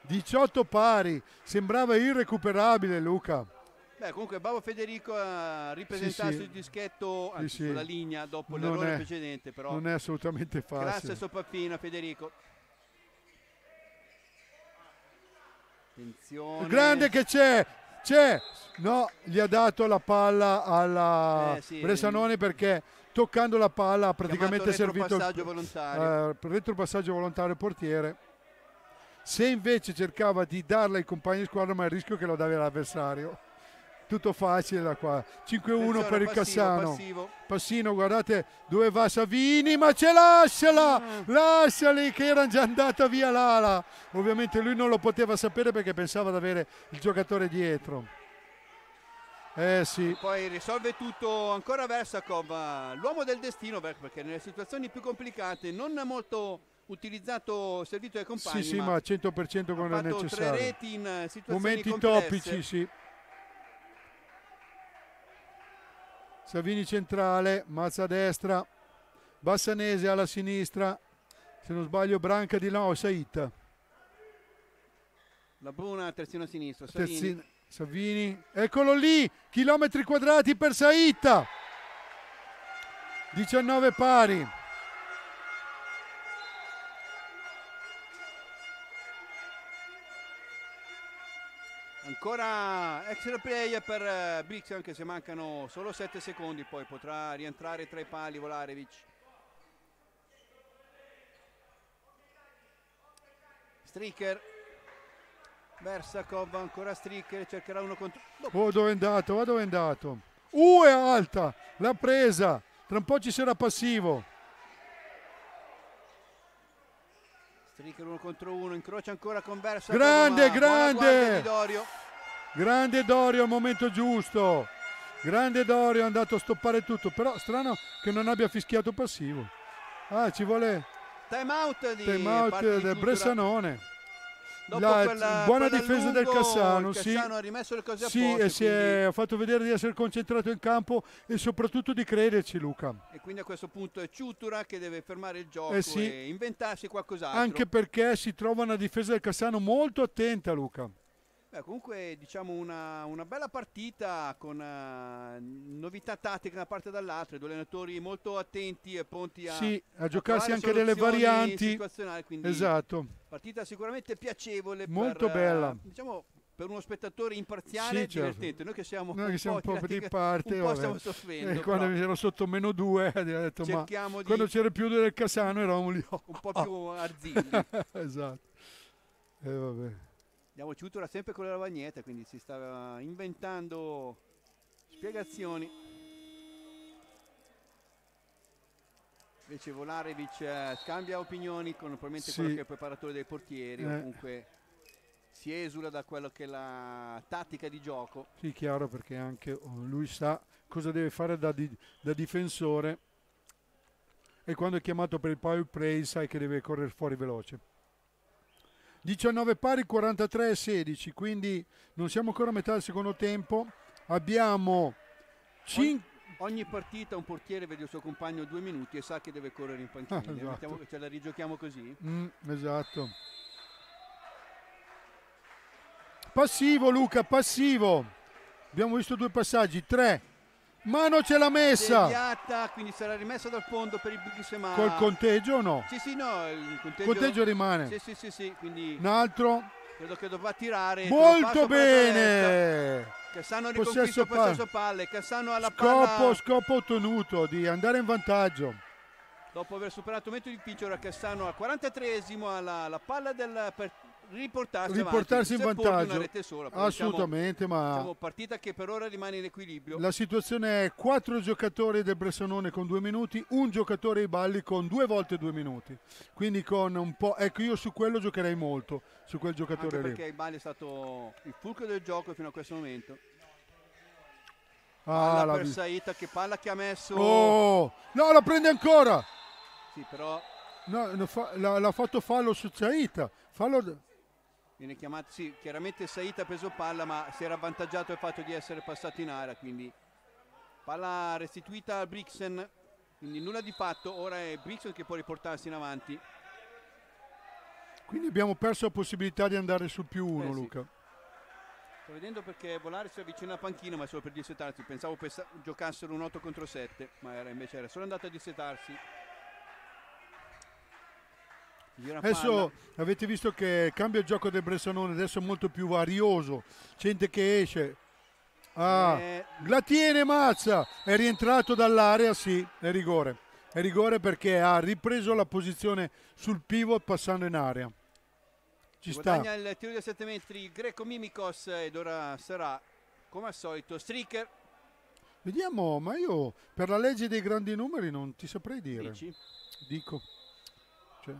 18 pari, sembrava irrecuperabile Luca. Beh, comunque Bravo Federico ha ripresentato sì, sì. il dischetto, anzi sì, sulla linea dopo non l'errore è, precedente, però non è assolutamente facile. Grazie Sopraffino Federico. Attenzione. Il Grande che c'è! C'è! No, gli ha dato la palla alla eh, Bressanone perché toccando la palla ha praticamente servito il volontario. Uh, retropassaggio volontario portiere. Se invece cercava di darla ai compagni di squadra, ma il rischio che lo dava l'avversario tutto facile da qua 5-1 per il passivo, Cassano passivo. Passino guardate dove va Savini ma ce lasciala mm. lasciali che era già andata via l'ala ovviamente lui non lo poteva sapere perché pensava di avere il giocatore dietro eh sì. Poi risolve tutto ancora Versakov, eh, l'uomo del destino perché nelle situazioni più complicate non ha molto utilizzato servito ai compagni. Sì, sì, ma al 100% quando è necessario. Eh, Momenti complesse. topici, sì. Savini centrale, Mazza a destra, Bassanese alla sinistra, se non sbaglio Branca di no, o Sait. La Bruna terzino a sinistra, Savini. Terzino, Savini. eccolo lì, chilometri quadrati per Saitta. 19 pari. ancora extra play per eh, Brix anche se mancano solo 7 secondi poi potrà rientrare tra i pali Volarevic Stricker Versakov ancora Stricker cercherà uno contro oh dove è andato va oh, dove è andato uh è alta l'ha presa tra un po' ci sarà passivo Stricker uno contro uno incrocia ancora con Versakov grande grande grande Dorio al momento giusto grande Dorio è andato a stoppare tutto però strano che non abbia fischiato passivo ah ci vuole time out, di time out del cultura. Bressanone la, quella, buona quella difesa lungo, del Cassano, Cassano sì, sì posto, e si è fatto vedere di essere concentrato in campo e soprattutto di crederci Luca e quindi a questo punto è Ciutura che deve fermare il gioco eh sì, e inventarsi qualcos'altro anche perché si trova una difesa del Cassano molto attenta Luca Beh, comunque diciamo una, una, bella partita con uh, novità tattiche da parte e dall'altra, due allenatori molto attenti e pronti a, sì, a giocarsi a anche delle varianti. Quindi esatto. Partita sicuramente piacevole. Molto per, bella. Uh, diciamo, per uno spettatore imparziale sì, certo. divertente. Noi che siamo, Noi che siamo un, po', di parte, un po stiamo soffrendo. Eh, quando ero sotto meno due, eh, detto, di... quando c'era più del Casano eravamo lì. Oh, un po' più oh. esatto. E eh, vabbè. Diamo Ciutola sempre con la lavagnetta, quindi si sta eh, inventando spiegazioni. Invece Volarevic eh, scambia opinioni con probabilmente sì. quello che è il preparatore dei portieri, eh. comunque si esula da quella che è la tattica di gioco. Sì, chiaro, perché anche oh, lui sa cosa deve fare da, di, da difensore e quando è chiamato per il power play sai che deve correre fuori veloce. 19 pari, 43 16, quindi non siamo ancora a metà del secondo tempo. Abbiamo 5... Ogni partita un portiere vede il suo compagno due minuti e sa che deve correre in panchina. Ah, esatto. ce la rigiochiamo così? Mm, esatto. Passivo Luca, passivo. Abbiamo visto due passaggi, tre. Mano ce l'ha messa! Deviata, quindi sarà rimessa dal fondo per il Bighisema. Col conteggio o no? Sì, sì, no, il conteggio, conteggio rimane. Sì, sì, sì, sì, quindi... Un altro. Credo che dovrà tirare. Molto bene! Cassano riconquista possesso, possesso palle. Cassano alla scopo, palla. Scopo ottenuto di andare in vantaggio. Dopo aver superato un metro di Picciora, Cassano al 43esimo alla, alla palla del, riportarsi, riportarsi in vantaggio. Sola, Assolutamente, diciamo, ma diciamo partita che per ora rimane in equilibrio. La situazione è 4 giocatori del Bressanone con 2 minuti, un giocatore ai balli con 2 volte 2 minuti. Quindi con un po' ecco io su quello giocherei molto, su quel giocatore Anche lì. Perché ai è stato il fulcro del gioco fino a questo momento. Ah, palla per Saita che palla che ha messo. Oh! No, la prende ancora. Sì, però No, l'ha fatto fallo su Saita. Fallo viene chiamato, sì, chiaramente Saita ha preso palla ma si era avvantaggiato il fatto di essere passato in area, quindi palla restituita al Brixen, quindi nulla di fatto, ora è Brixen che può riportarsi in avanti. Quindi abbiamo perso la possibilità di andare sul più uno, eh, Luca. Sto vedendo perché Volare si avvicina a panchina, ma solo per dissetarsi. Pensavo giocassero un 8 contro 7, ma era, invece era solo andata a dissetarsi. Adesso avete visto che cambia il gioco del Bressanone, adesso è molto più varioso, gente che esce. Ah, eh. Glatiene Mazza è rientrato dall'area, sì, è rigore. È rigore perché ha ripreso la posizione sul pivot passando in area. Ci Guadagna sta. il tiro di 7 metri Greco Mimikos ed ora sarà come al solito Stricker. Vediamo, ma io per la legge dei grandi numeri non ti saprei dire. Dici? Dico. Cioè,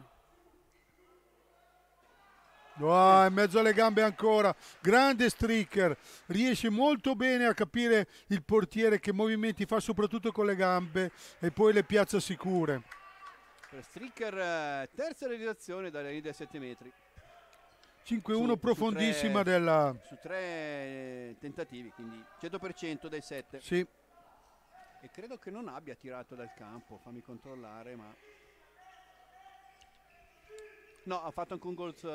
Oh, in mezzo alle gambe ancora, grande streaker, riesce molto bene a capire il portiere che movimenti fa soprattutto con le gambe e poi le piazza sicure. Per streaker eh, terza realizzazione dalla linea dei 7 metri. 5-1 profondissima su tre, della... Su tre eh, tentativi, quindi 100% dei 7. Sì. E credo che non abbia tirato dal campo, fammi controllare, ma No, ha fatto anche un gol uh,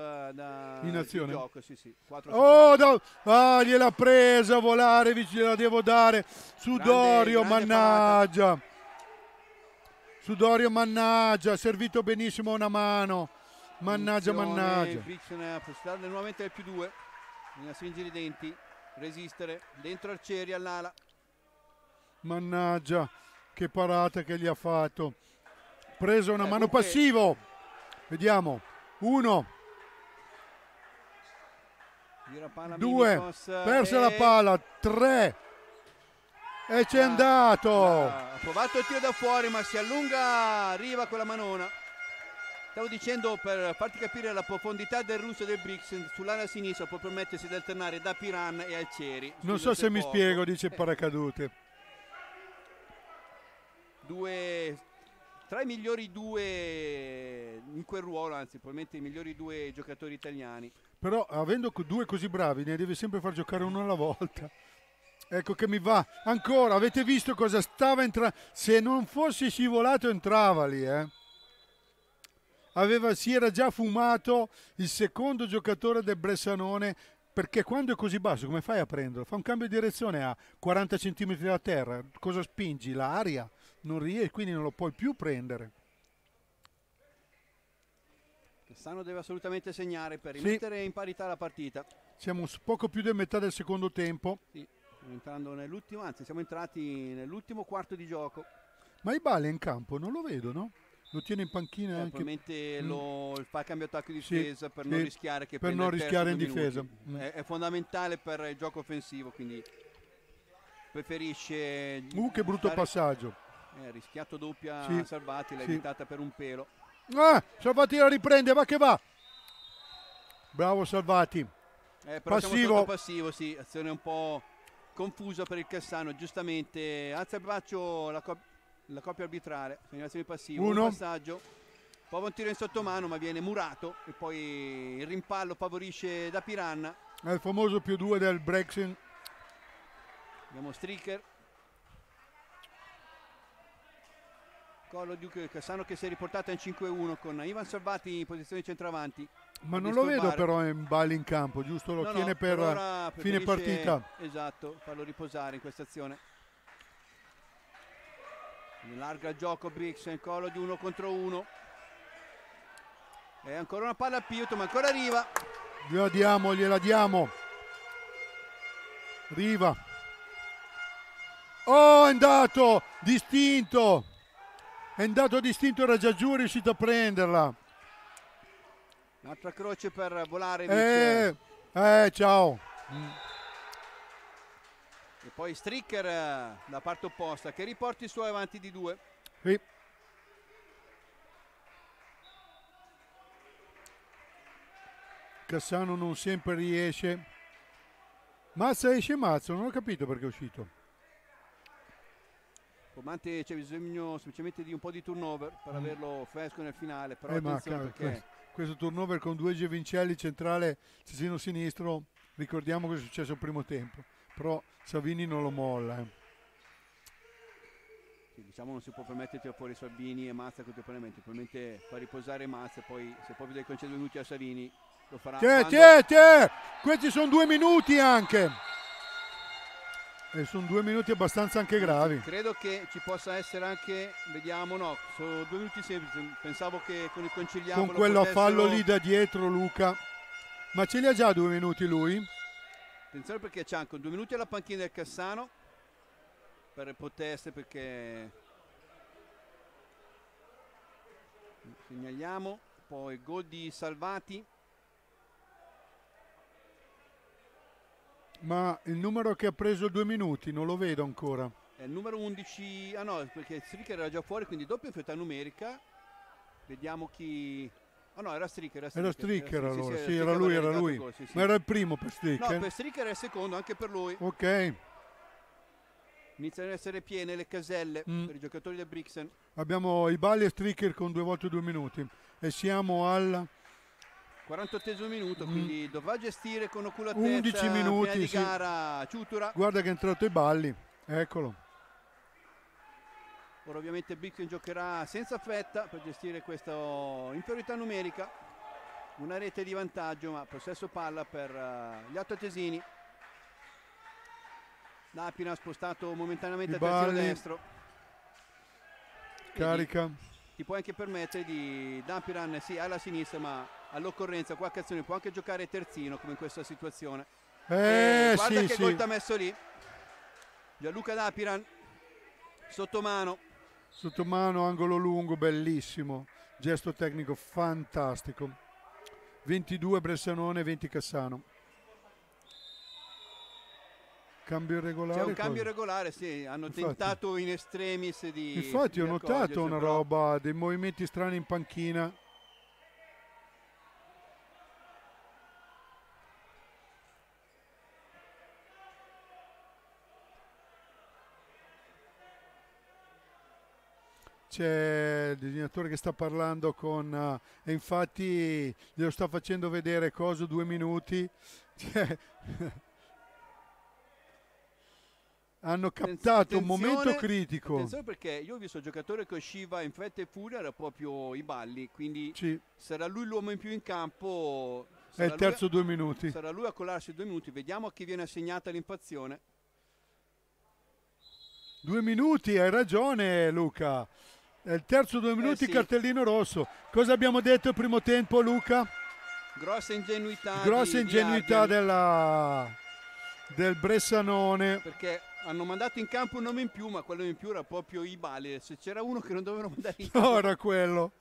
in azione. Gioco, sì, sì. Oh, no. ah, gliel'ha presa Volarevic, gliela devo dare. Sudorio, grande, grande mannaggia. Parata. Sudorio, mannaggia, servito benissimo una mano. Mannaggia, mannaggia. Friction, nuovamente del più due. Bisogna stringere i denti, resistere. Dentro Arcieri all'ala. Mannaggia, che parata che gli ha fatto. Presa una eh, mano okay. passivo. Vediamo. 1 2 persa la eh. palla 3 e c'è ah, andato ah, ha provato il tiro da fuori ma si allunga arriva con la manona stavo dicendo per farti capire la profondità del russo del Brix sull'ala sinistra può permettersi di alternare da Piran e Alcieri non so se poco. mi spiego dice paracadute due tra i migliori due in quel ruolo, anzi, probabilmente i migliori due giocatori italiani. Però avendo due così bravi, ne deve sempre far giocare uno alla volta. Ecco che mi va. Ancora, avete visto cosa stava entrando? Se non fosse scivolato entrava lì, eh. Aveva, si era già fumato il secondo giocatore del Bressanone perché quando è così basso come fai a prenderlo? Fa un cambio di direzione a 40 cm da terra, cosa spingi? L'aria? La non rie- quindi non lo puoi più prendere. Cassano deve assolutamente segnare per rimettere sì. in parità la partita. Siamo poco più di metà del secondo tempo. Sì, entrando nell'ultimo, anzi siamo entrati nell'ultimo quarto di gioco. Ma i Bale in campo, non lo vedo, no? Lo tiene in panchina eh, anche. Probabilmente mm. lo fa il cambio attacco e difesa sì, per non rischiare che Per non rischiare in difesa. Mm. È, è fondamentale per il gioco offensivo, quindi preferisce. Uh, che brutto stare... passaggio! Eh, rischiato doppia sì. Salvati, l'ha sì. evitata per un pelo. Ah, Salvati la riprende, va che va. Bravo Salvati. Eh, passivo. passivo, sì, azione un po' confusa per il Cassano, giustamente alza il braccio la, cop la coppia arbitrale, segnalazione passiva, Uno. un passaggio, prova un tiro in sottomano ma viene murato e poi il rimpallo favorisce da Piranha. È il famoso più 2 del Brexit. Abbiamo Stricker Collo Duke che sanno che si è riportata in 5-1 con Ivan Salvati in posizione centravanti. Ma non lo vedo però in ballo in campo, giusto? Lo no, tiene no, per, fine partita. Esatto, farlo riposare in questa azione. Larga il gioco Brix, in collo di uno contro uno. E ancora una palla a Piuto, ma ancora Riva. Gliela diamo, gliela diamo. Riva. Oh, è andato, distinto è andato a distinto, era già giù, è riuscito a prenderla. Un'altra croce per volare. Eh, eh, ciao. E poi Stricker da eh, parte opposta che riporti i suoi avanti di due. Sì. Cassano non sempre riesce. Mazza esce Mazzo, non ho capito perché è uscito. Comante ecco, c'è bisogno semplicemente di un po' di turnover per mm. averlo fresco nel finale, però eh, ma, perché... questo, turnover con due Giovincelli centrale, Cesino sinistro, ricordiamo cosa è successo al primo tempo, però Savini non lo molla. Eh. Sì, diciamo non si può permettere di fuori Sabini e Mazza contemporaneamente, probabilmente fa riposare Mazza, e poi se proprio deve concedere due minuti a Savini lo farà. Tiè, quando... tiè, tiè! Questi sono due minuti anche! E sono due minuti abbastanza anche gravi. Credo che ci possa essere anche, vediamo, no, sono due minuti semplici. Pensavo che con il conciliabolo. Con quello potessero... fallo lì da dietro, Luca. Ma ce li ha già due minuti lui? Attenzione perché c'è anche due minuti alla panchina del Cassano per proteste perché segnaliamo poi gol di Salvati Ma il numero che ha preso due minuti non lo vedo ancora. È il numero 11, ah no, perché Stricker era già fuori, quindi doppia fetta numerica. Vediamo chi... Ah oh no, era Stricker. Era Stricker, allora, sì, era, sì, era lui, era lui. Gol, sì, sì. Ma era il primo per Stricker? No, per Stricker era il secondo, anche per lui. Ok. Iniziano ad essere piene le caselle mm. per i giocatori del Brixen. Abbiamo i balli e Stricker con due volte due minuti e siamo al 48 minuto, mm. quindi dovrà gestire con oculatezza 11 minuti di gara Ciutura. Guarda che è entrato i balli, eccolo. Ora ovviamente Bixen giocherà senza fretta per gestire questa inferiorità numerica. Una rete di vantaggio, ma possesso palla per eh, gli ottatesini. Lapina ha spostato momentaneamente il terzino destro. Carica. Quindi, ti puoi anche permettere di Dampiran sì alla sinistra ma all'occorrenza qualche azione può anche giocare terzino come in questa situazione eh, eh guarda sì, che sì. gol ha messo lì Gianluca Dapiran sotto mano sotto mano angolo lungo bellissimo gesto tecnico fantastico 22 Bressanone 20 Cassano cambio regolare c'è un cambio cosa? regolare sì hanno infatti, tentato in estremis di infatti ho notato una però... roba dei movimenti strani in panchina c'è il disegnatore che sta parlando con eh, e infatti glielo sta facendo vedere Coso due minuti cioè, hanno captato un momento critico attenzione perché io ho visto il giocatore che usciva in fretta e furia era proprio i balli quindi sì. sarà lui l'uomo in più in campo è il terzo a, due minuti sarà lui a colarsi due minuti vediamo a chi viene assegnata l'infazione due minuti hai ragione Luca eh, il terzo due eh, minuti, eh sì. cartellino rosso. Cosa abbiamo detto il primo tempo, Luca? Grossa ingenuità. Grossa di, ingenuità di della, del Bressanone. Perché hanno mandato in campo un nome in più, ma quello in più era proprio Ibali. Se c'era uno che non dovevano mandare in campo. No, era quello.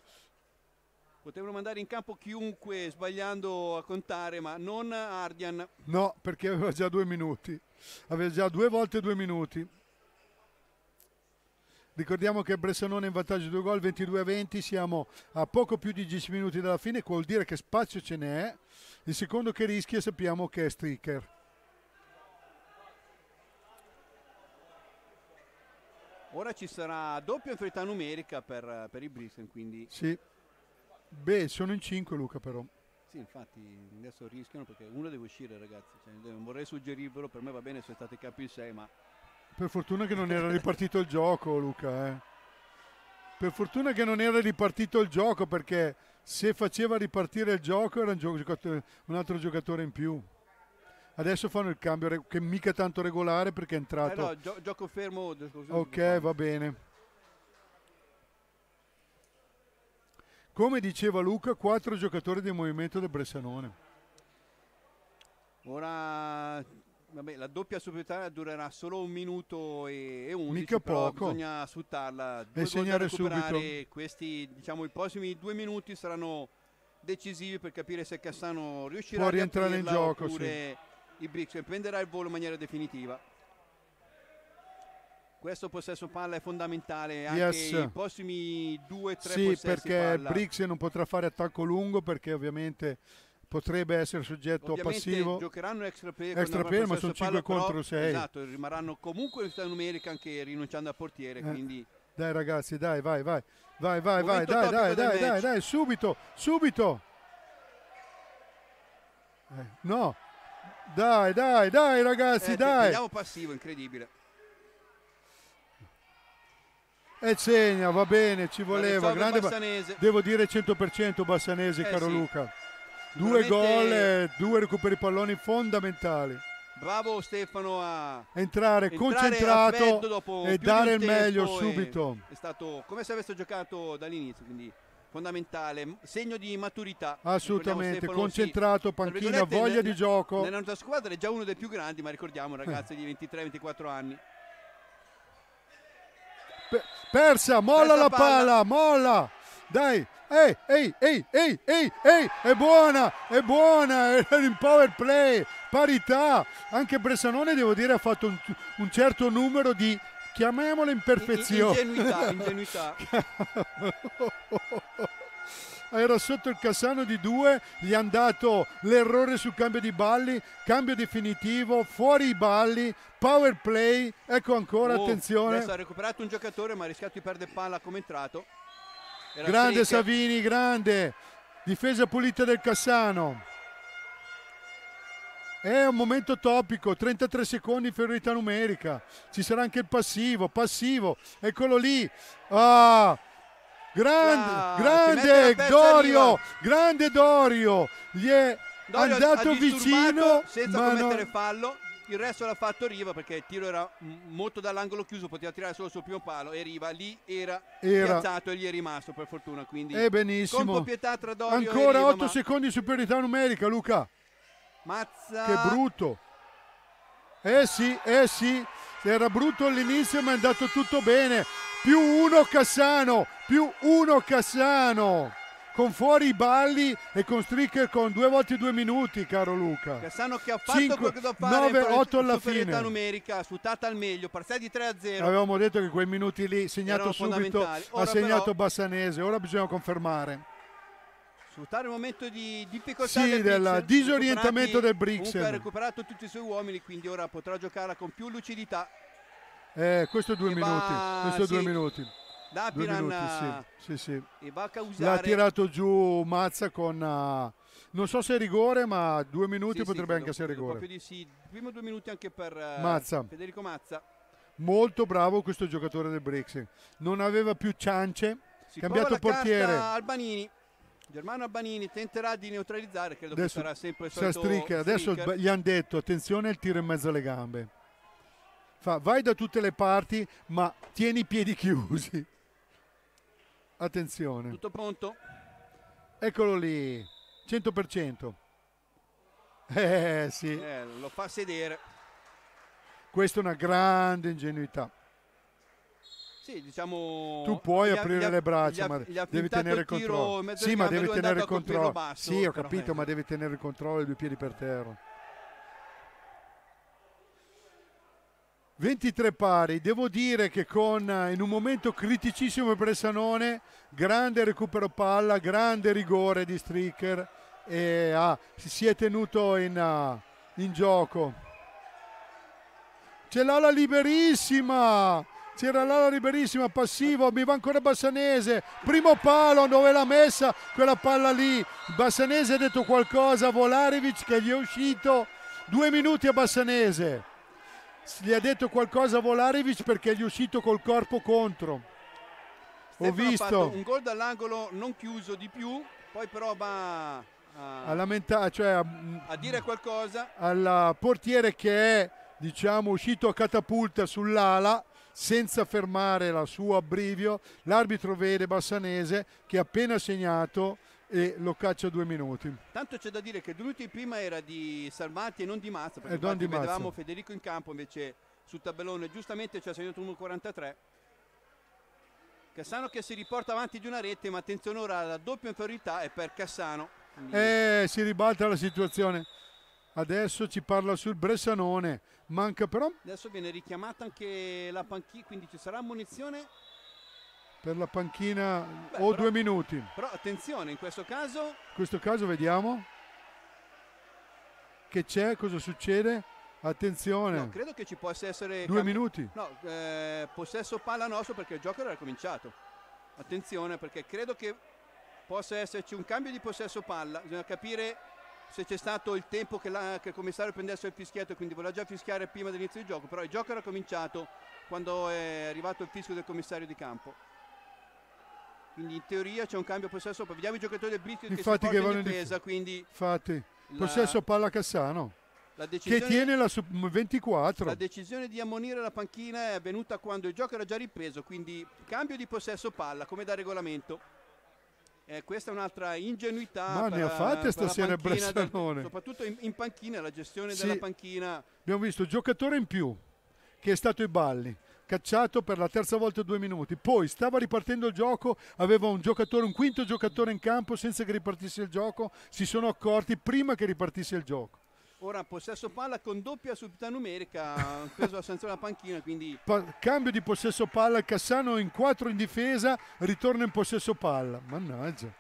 Potevano mandare in campo chiunque sbagliando a contare, ma non Ardian. No, perché aveva già due minuti. Aveva già due volte due minuti. Ricordiamo che Bressanone in vantaggio di due gol, 22 a 20, siamo a poco più di 10 minuti dalla fine, vuol dire che spazio ce n'è. Il secondo che rischia sappiamo che è Stricker. Ora ci sarà doppia inferiorità numerica per, per i Brixton, quindi... Sì. Beh, sono in 5 Luca però. Sì, infatti adesso rischiano perché uno deve uscire ragazzi, cioè, vorrei suggerirvelo, per me va bene se state capi 6 ma per fortuna che non era ripartito il gioco, Luca. Eh. Per fortuna che non era ripartito il gioco, perché se faceva ripartire il gioco era un, giocatore, un altro giocatore in più. Adesso fanno il cambio che mica tanto regolare perché è entrato. Eh no, gio- gioco fermo. Ok, va bene. Come diceva Luca, quattro giocatori del movimento del Bressanone. Ora Vabbè, la doppia proprietaria durerà solo un minuto e, e undici, Mica poco. bisogna sfruttarla. e segnare subito. Questi, diciamo, i prossimi due minuti saranno decisivi per capire se Cassano riuscirà a rientrare in gioco, oppure sì. i Brix prenderà il volo in maniera definitiva. Questo possesso palla è fondamentale anche yes. i prossimi due o tre sì, Sì, perché palla. Brix non potrà fare attacco lungo perché ovviamente potrebbe essere soggetto Ovviamente passivo. giocheranno extra play, extra play ma sono 5 contro 6. Esatto, rimarranno comunque in vista numerica anche rinunciando al portiere, eh. quindi... Dai ragazzi, dai, vai, vai, vai, vai, vai, dai, dai, dai, dai, dai, subito, subito. Eh, no, dai, dai, dai ragazzi, eh, dai. Andiamo passivo, incredibile. E segna, va bene, ci voleva. Grande Bassanese. Devo dire 100% Bassanese, eh, caro sì. Luca. Due gol, due recuperi palloni fondamentali. Bravo Stefano a entrare, entrare concentrato e dare il meglio subito. È stato come se avesse giocato dall'inizio, quindi fondamentale, segno di maturità. Assolutamente, concentrato, sì, panchina, voglia nel, di gioco. Nella nostra squadra è già uno dei più grandi, ma ricordiamo eh. ragazzi eh. di 23-24 anni. persa, molla persa la palla, palla molla! dai, ehi, ehi, ehi, ehi, ehi, ehi, è buona, è buona, è in power play, parità, anche Bressanone devo dire ha fatto un, un certo numero di chiamiamolo imperfezione. Ingenuità, ingenuità. Era sotto il Cassano di due, gli hanno dato l'errore sul cambio di balli, cambio definitivo, fuori i balli, power play, ecco ancora, oh, attenzione. Adesso ha recuperato un giocatore ma ha rischiato di perdere palla come entrato grande Savini, grande difesa pulita del Cassano. È un momento topico, 33 secondi inferiorità numerica. Ci sarà anche il passivo, passivo, eccolo lì. Ah, grande, ah, grande Dorio, arriva. grande Dorio. Gli è Dorio andato vicino, senza ma commettere non... fallo il resto l'ha fatto Riva perché il tiro era molto dall'angolo chiuso, poteva tirare solo sul primo palo e Riva lì era, era. piazzato e gli è rimasto per fortuna. Quindi e eh, benissimo. con proprietà tra Dorio Ancora Riva, 8 ma... secondi di superiorità numerica, Luca. Mazza. Che brutto. Eh sì, eh sì, era brutto all'inizio ma è andato tutto bene. Più uno Cassano, più uno Cassano con fuori i balli e con Stricker con due volte due minuti, caro Luca. Che sanno che ha fatto 5, quello che doveva fare 9, 8 alla fine. numerica, sfruttata al meglio, parziale di 3 0. Avevamo detto che quei minuti lì segnato subito ha segnato però, Bassanese, ora bisogna confermare. Sfruttare il momento di difficoltà sì, del, del disorientamento del Brix. Ha recuperato tutti i suoi uomini, quindi ora potrà giocare con più lucidità. Eh, questo due minuti, va, questo sì. due minuti. Dapiran minuti, sì, sì, sì. l'ha tirato giù Mazza con uh, non so se è rigore ma due minuti potrebbe anche essere rigore di sì. prima due minuti anche per uh, Mazza. Federico Mazza molto bravo questo giocatore del Brixing non aveva più ciance si cambiato portiere Albanini Germano Albanini tenterà di neutralizzare credo adesso, che sarà sempre il solito stricca. adesso gli hanno detto attenzione al tiro in mezzo alle gambe Fa, vai da tutte le parti ma tieni i piedi chiusi Attenzione. Tutto pronto? Eccolo lì, 100%. Eh sì. Eh, lo fa sedere. Questa è una grande ingenuità. Sì, diciamo, tu puoi aprire ha, le braccia, ha, ma devi tenere il controllo. Sì, ma devi tenere il controllo. Basso, sì, ho capito, però, ma devi tenere il controllo e due piedi per terra. 23 pari, devo dire che con, eh, in un momento criticissimo per il Sanone, grande recupero palla, grande rigore di Stricker e ah, si è tenuto in, uh, in gioco. C'è l'ala liberissima, c'era l'ala liberissima, passivo, mi va ancora Bassanese, primo palo dove l'ha messa quella palla lì, Bassanese ha detto qualcosa, Volarevic che gli è uscito, due minuti a Bassanese gli ha detto qualcosa a Volarevic perché gli è uscito col corpo contro. Stefano Ho visto. un gol dall'angolo non chiuso di più, poi però va a, a lamentare, cioè a, mm, a, dire qualcosa. Al portiere che è diciamo, uscito a catapulta sull'ala senza fermare la sua abbrivio. L'arbitro vede Bassanese che ha appena segnato e lo caccia due minuti. Tanto c'è da dire che due minuti prima era di Salvati e non di Mazza, perché non di Mazza. vedevamo Federico in campo invece sul tabellone giustamente ci ha segnato 1.43. Cassano che si riporta avanti di una rete, ma attenzione ora alla doppia inferiorità è per Cassano. Quindi... Eh, si ribalta la situazione. Adesso ci parla sul Bressanone, manca però. Adesso viene richiamata anche la panchina, quindi ci sarà munizione per la panchina Beh, o però, due minuti. Però attenzione, in questo caso... In questo caso vediamo che c'è, cosa succede. Attenzione. No, credo che ci possa essere... Due minuti. No, eh, possesso palla nostro perché il gioco era cominciato. Attenzione perché credo che possa esserci un cambio di possesso palla. Bisogna capire se c'è stato il tempo che, la, che il commissario prendesse il fischietto, quindi voleva già fischiare prima dell'inizio del gioco, però il gioco era cominciato quando è arrivato il fischio del commissario di campo. Quindi in teoria c'è un cambio possesso, vediamo i giocatori del Brisket Infatti che, si che vanno in difesa, in... quindi Infatti, la... possesso palla Cassano. Decisione, che tiene la sub 24. La decisione di ammonire la panchina è avvenuta quando il gioco era già ripreso, quindi cambio di possesso palla come da regolamento. Eh, questa è un'altra ingenuità. Ma ne ha fatte stasera Bressanone. Soprattutto in, in, panchina, la gestione sì, della panchina. Abbiamo visto un giocatore in più, che è stato i balli cacciato per la terza volta due minuti, poi stava ripartendo il gioco, aveva un giocatore, un quinto giocatore in campo senza che ripartisse il gioco, si sono accorti prima che ripartisse il gioco. Ora possesso palla con doppia subita numerica, preso la sanzione alla panchina, quindi... Pa cambio di possesso palla, Cassano in 4 in difesa, ritorna in possesso palla, mannaggia.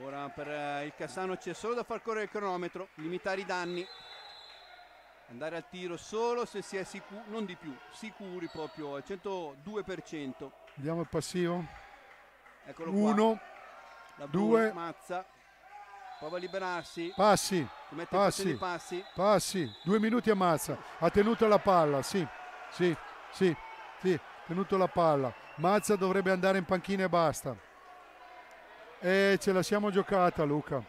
Ora per eh, il Cassano c'è solo da far correre il cronometro, limitare i danni andare al tiro solo se si è sicuri, non di più, sicuri proprio al 102%. Vediamo il passivo. Eccolo Uno, qua. due, mazza. Prova a liberarsi. Passi. Passi, passi. Passi. Due minuti mazza. Ha tenuto la palla, sì. Sì, sì, sì. tenuto la palla. Mazza dovrebbe andare in panchina e basta. E eh, ce la siamo giocata, Luca.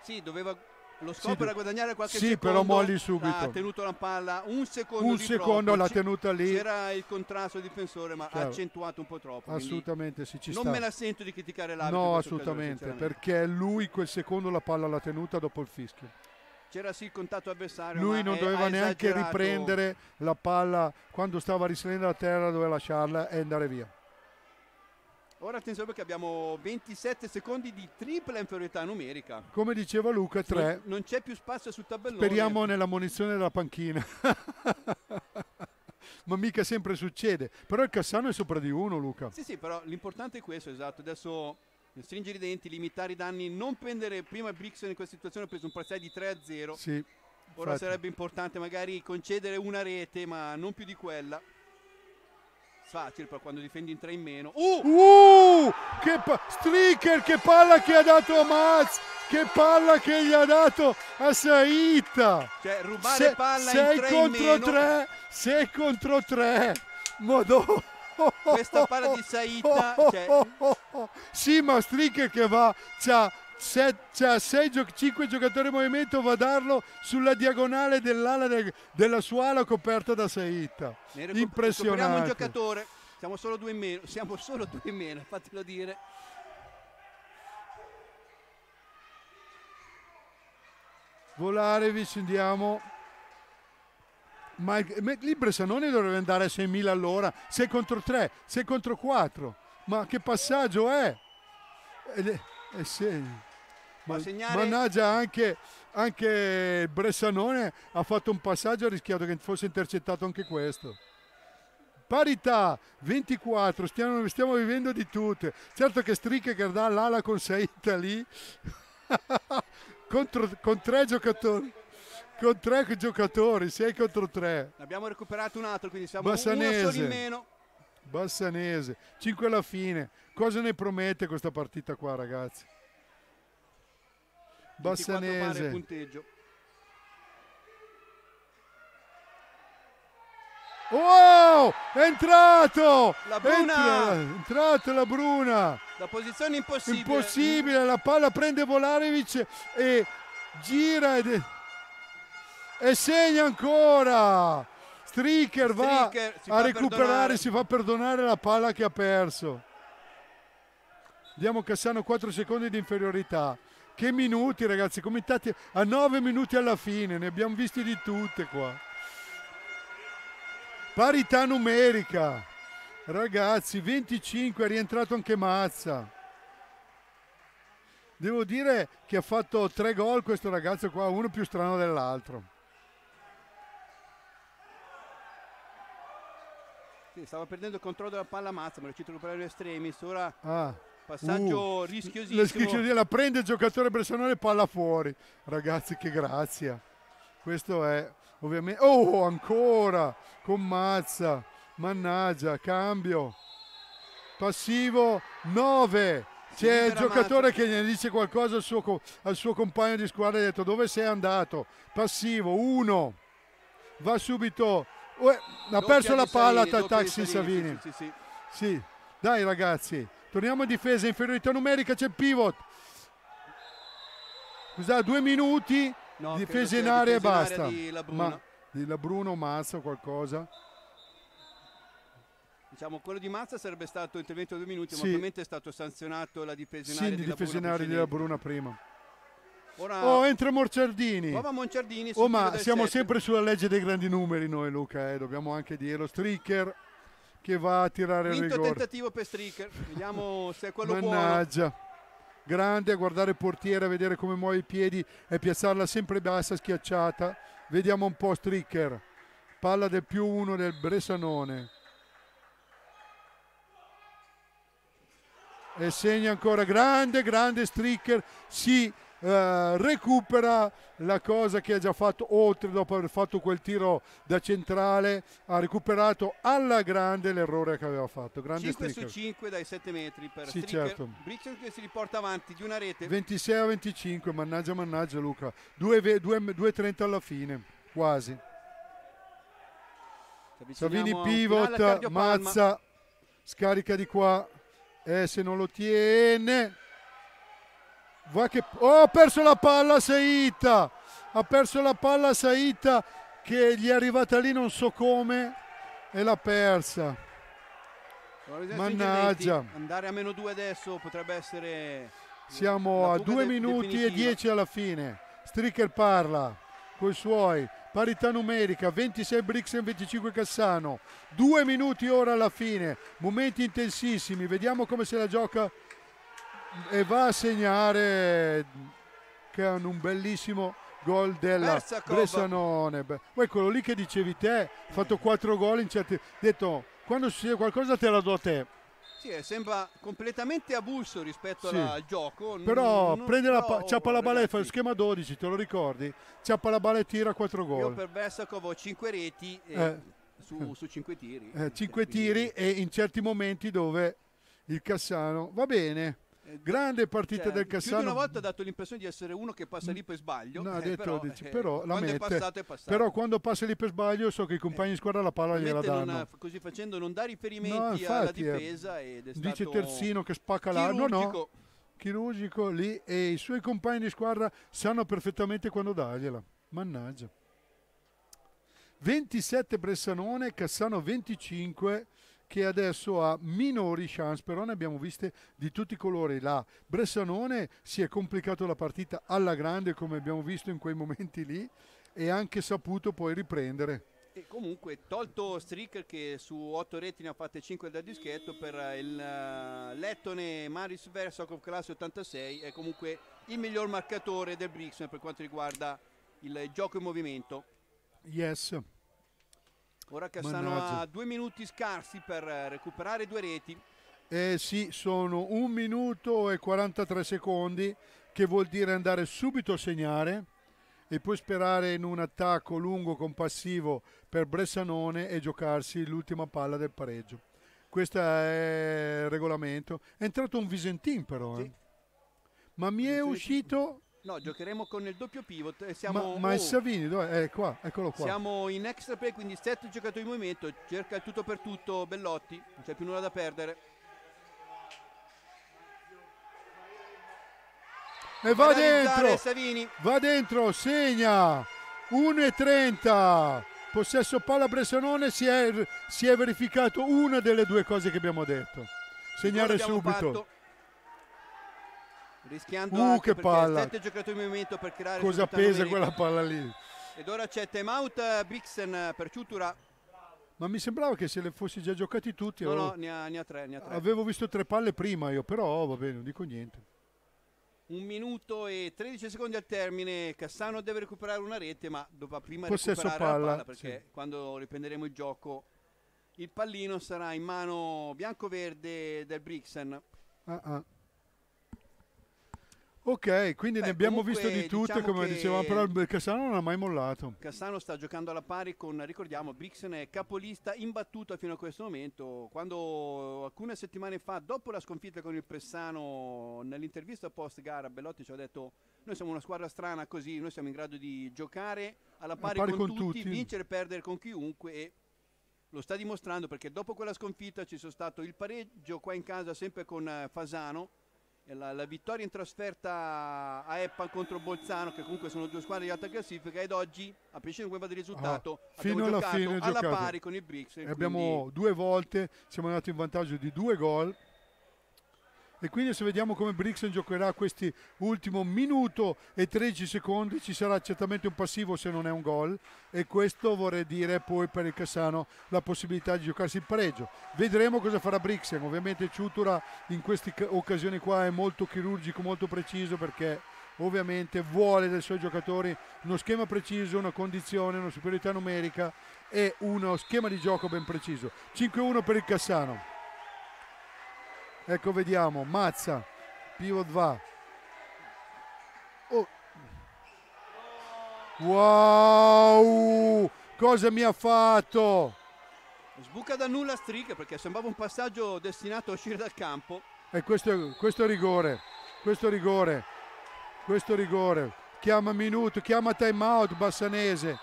Sì, doveva lo scopo sì, era guadagnare qualche sì, secondo però molli subito ha tenuto la palla un secondo un secondo l'ha tenuta lì c'era il contrasto difensore ma ha accentuato un po' troppo assolutamente sì, ci non sta. me la sento di criticare l'arbitro no assolutamente caso, perché lui quel secondo la palla l'ha tenuta dopo il fischio c'era sì il contatto avversario lui non doveva neanche esagerato. riprendere la palla quando stava risalendo a terra doveva lasciarla e andare via Ora attenzione perché abbiamo 27 secondi di tripla inferiorità numerica. Come diceva Luca, 3. Non, c'è più spazio sul tabellone. Speriamo nella munizione della panchina. Ma mica sempre succede. Però il Cassano è sopra di uno, Luca. Sì, sì, però l'importante è questo, esatto. Adesso eh, stringere i denti, limitare i danni, non prendere... Prima Brixon in questa situazione ha preso un parziale di 3 a 0. Sì. Ora infatti. sarebbe importante magari concedere una rete, ma non più di quella facile, però quando difendi in tre in meno. Uh! Uh! uh! Che pa- Stricker, che palla che ha dato a Maz! Che palla che gli ha dato a Saita! Cioè, rubare se, palla sei in 3 contro tre! Sei contro tre! Madonna! Questa palla di Saita, cioè... Sì, ma Stricker che va, c'ha c'ha cioè, 5 giocatori in movimento va a darlo sulla diagonale dell'ala de, della sua ala coperta da Saita impressionante un giocatore siamo solo due in meno siamo solo due in meno fatelo dire volare vi scendiamo ma lì Bressanoni dovrebbe andare a 6.000 all'ora 6 contro 3, 6 contro 4 ma che passaggio è? Eh, eh, sì. Ma eh, segnare... Mannaggia anche, anche Bressanone ha fatto un passaggio, ha rischiato che fosse intercettato anche questo parità 24 stiamo, stiamo, vivendo di tutte certo che Stricche che dà l'ala con Saita lì contro, con tre giocatori con tre giocatori 6 contro 3 ne abbiamo recuperato un altro quindi siamo Bassanese. uno solo in meno Bassanese 5 alla fine cosa ne promette questa partita qua ragazzi Bassanese. punteggio. Oh! È entrato! La Bruna! Entra, è entrata la Bruna! La posizione impossibile. Impossibile, la palla prende Volarevic e gira ed è... e segna ancora! Stricker va a recuperare, perdonare. si fa perdonare la palla che ha perso. Diamo Cassano 4 secondi di inferiorità. Che minuti ragazzi, commentate a 9 minuti alla fine, ne abbiamo visti di tutte qua. Parità numerica. Ragazzi, 25, è rientrato anche Mazza. Devo dire che ha fatto tre gol questo ragazzo qua, uno più strano dell'altro. stava perdendo il controllo della palla Mazza, ma è riuscito a recuperare gli estremis. Ora ah Passaggio uh, rischiosissimo. La la prende il giocatore bressanone palla fuori. Ragazzi, che grazia. Questo è ovviamente... Oh, ancora! Con Mazza. Mannaggia, cambio. Passivo 9. C'è il giocatore Mazza. che ne dice qualcosa al suo, al suo compagno di squadra. Ha detto dove sei andato? Passivo 1. Va subito. Uè, ha perso la palla al taxi Savini. Sì, sì, sì. sì, dai ragazzi Torniamo a difesa, inferiorità numerica, c'è il pivot. Scusate, due minuti, no, difesa in area e basta. Di Labruno. Ma, Mazza, qualcosa. Diciamo, quello di Mazza sarebbe stato intervento a due minuti, sì. ma ovviamente è stato sanzionato la difesa in area sì, di, difesa in area di Labruna prima. Ora, oh, entra Morciardini. Oh, ma siamo 7. sempre sulla legge dei grandi numeri noi, Luca, eh, dobbiamo anche dirlo. Stricker che va a tirare Quinto il rigore. tentativo per Stricker, vediamo se è quello Mannaggia. buono. Grande a guardare il portiere, a vedere come muove i piedi e piazzarla sempre bassa, schiacciata. Vediamo un po' Stricker. Palla del più uno del Bressanone. E segna ancora, grande, grande Stricker, si eh, recupera la cosa che ha già fatto oltre dopo aver fatto quel tiro da centrale ha recuperato alla grande l'errore che aveva fatto grande 5 Stricker. su 5 dai 7 metri per sì, certo. Briccian che si riporta avanti di una rete 26 a 25 mannaggia mannaggia Luca 2.30 alla fine quasi Savini pivot Mazza scarica di qua e eh, se non lo tiene Va che... Oh, ha perso la palla Saita! Ha perso la palla Saita che gli è arrivata lì non so come e l'ha persa. Mannaggia. Andare a meno 2 adesso potrebbe essere... Siamo a 2 minuti definitiva. e 10 alla fine. Stricker parla con i suoi. Parità numerica, 26 Brixen, 25 Cassano. Due minuti ora alla fine, momenti intensissimi. Vediamo come se la gioca e va a segnare che hanno un bellissimo gol della Bressanone. Poi quello lì che dicevi te, ha fatto 4 gol in certi... detto quando succede qualcosa te la do a te. Sì, eh, sembra completamente avulso rispetto sì. al gioco. però non, prende la palla, ciappa la balla e fa il schema 12, te lo ricordi? Ciappa la balla e tira 4 gol. Io per Versakov ho 5 reti eh. su, eh. su 5 tiri. 5 eh, tiri e in certi momenti dove il Cassano va bene grande partita cioè, del Cassano. una volta ha dato l'impressione di essere uno che passa lì per sbaglio. No, eh, detto, però, dici, eh, però la mette. È passato, è passato. Però quando passa lì per sbaglio so che i compagni eh, di squadra la palla gliela danno. Ha, così facendo non dà riferimenti no, infatti, alla eh, difesa. Ed è dice Terzino che spacca l'arco. no. Chirurgico lì e i suoi compagni di squadra sanno perfettamente quando dargliela. Mannaggia. 27 Bressanone, Cassano 25 che adesso ha minori chance, però ne abbiamo viste di tutti i colori. La Bressanone si è complicato la partita alla grande come abbiamo visto in quei momenti lì e ha anche saputo poi riprendere. E comunque tolto Stricker che su otto reti ne ha fatte 5 da dischetto per il uh, Lettone Maris Versakov classe 86 è comunque il miglior marcatore del Brixen per quanto riguarda il gioco in movimento. Yes. Ora che Mannaggia. stanno a due minuti scarsi per eh, recuperare due reti. Eh sì, sono un minuto e 43 secondi, che vuol dire andare subito a segnare e poi sperare in un attacco lungo compassivo per Bressanone e giocarsi l'ultima palla del pareggio. Questo è il regolamento. È entrato un Visentin però. Eh. Sì. Eh. Ma mi è uscito No, giocheremo con il doppio pivot. siamo, ma, ma oh, il Savini dov'è? È eh, qua, eccolo qua. Siamo in extra play, quindi sette giocatori in movimento. Cerca il tutto per tutto Bellotti, non c'è più nulla da perdere. E va dentro! Savini. Va dentro, segna! 1-30. Possesso palla Bressanone, si è, si è verificato una delle due cose che abbiamo detto. Segnare subito. Fatto rischiando uh, che palla. sette giocatori in movimento per creare cosa pesa quella palla lì ed ora c'è time out Brixen per Ciutura ma mi sembrava che se le fossi già giocati tutti no avevo... no ne ha, ne ha, tre, ne ha tre avevo visto tre palle prima io però va bene non dico niente un minuto e 13 secondi al termine Cassano deve recuperare una rete ma dovrà prima Possesso recuperare palla, palla perché sì. quando riprenderemo il gioco il pallino sarà in mano bianco-verde del Brixen ah ah Ok, quindi Beh, ne abbiamo comunque, visto di tutte, diciamo come dicevamo, però il Cassano non ha mai mollato. Cassano sta giocando alla pari con, ricordiamo, Brixen è capolista imbattuta fino a questo momento. Quando alcune settimane fa, dopo la sconfitta con il Pressano, nell'intervista post gara, Bellotti ci ha detto noi siamo una squadra strana così, noi siamo in grado di giocare alla pari, pari con, con tutti, tutti, vincere e perdere con chiunque e lo sta dimostrando perché dopo quella sconfitta ci sono stato il pareggio qua in casa sempre con eh, Fasano la, la, vittoria in trasferta a Eppan contro Bolzano, che comunque sono due squadre di alta classifica, ed oggi, a prescindere da quello del risultato, ah, fino alla fine alla giocate. pari con il Brixen. Abbiamo due volte, siamo andati in vantaggio di due gol e quindi se vediamo come Brixen giocherà questi ultimo minuto e 13 secondi ci sarà certamente un passivo se non è un gol e questo vorrei dire poi per il Cassano la possibilità di giocarsi il pareggio vedremo cosa farà Brixen ovviamente Ciutura in queste occasioni qua è molto chirurgico molto preciso perché ovviamente vuole dai suoi giocatori uno schema preciso, una condizione, una superiorità numerica e uno schema di gioco ben preciso. 5-1 per il Cassano. Ecco, vediamo, Mazza, pivot va. Oh. Wow! Cosa mi ha fatto? Sbuca da nulla Strick perché sembrava un passaggio destinato a uscire dal campo. E questo, questo rigore, questo rigore, questo rigore. Chiama minuto, chiama time out Bassanese.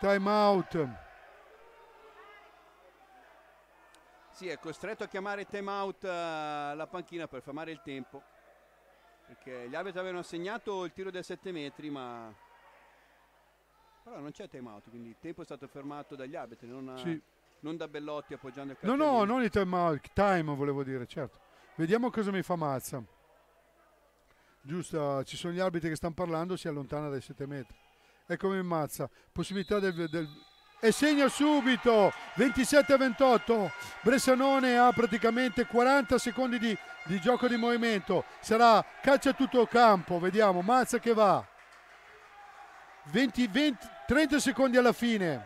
Time out. Sì, è costretto a chiamare time out eh, la panchina per fermare il tempo. Perché gli arbitri avevano assegnato il tiro dai 7 metri, ma. Però non c'è time out, quindi il tempo è stato fermato dagli arbitri, non, eh, sì. non da Bellotti appoggiando il calcio. No, no, non il time out, time volevo dire, certo. Vediamo cosa mi fa Mazza. Giusto, ci sono gli arbitri che stanno parlando, si allontana dai 7 metri. Eccomi Mazza, possibilità del, del e segna subito 27-28 Bressanone ha praticamente 40 secondi di, di gioco di movimento sarà caccia a tutto campo vediamo Mazza che va 20, 20, 30 secondi alla fine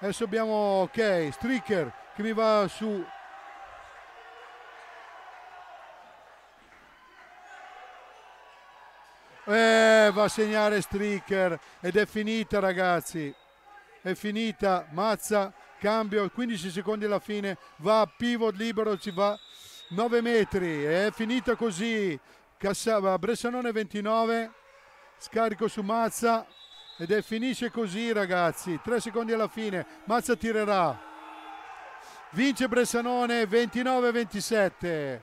adesso abbiamo ok Stricker che mi va su eh, va a segnare Stricker ed è finita ragazzi è finita, Mazza cambio, 15 secondi alla fine, va a pivot libero, ci va 9 metri, è finita così, Cassava, Bressanone 29, scarico su Mazza ed è finisce così ragazzi, 3 secondi alla fine, Mazza tirerà, vince Bressanone 29-27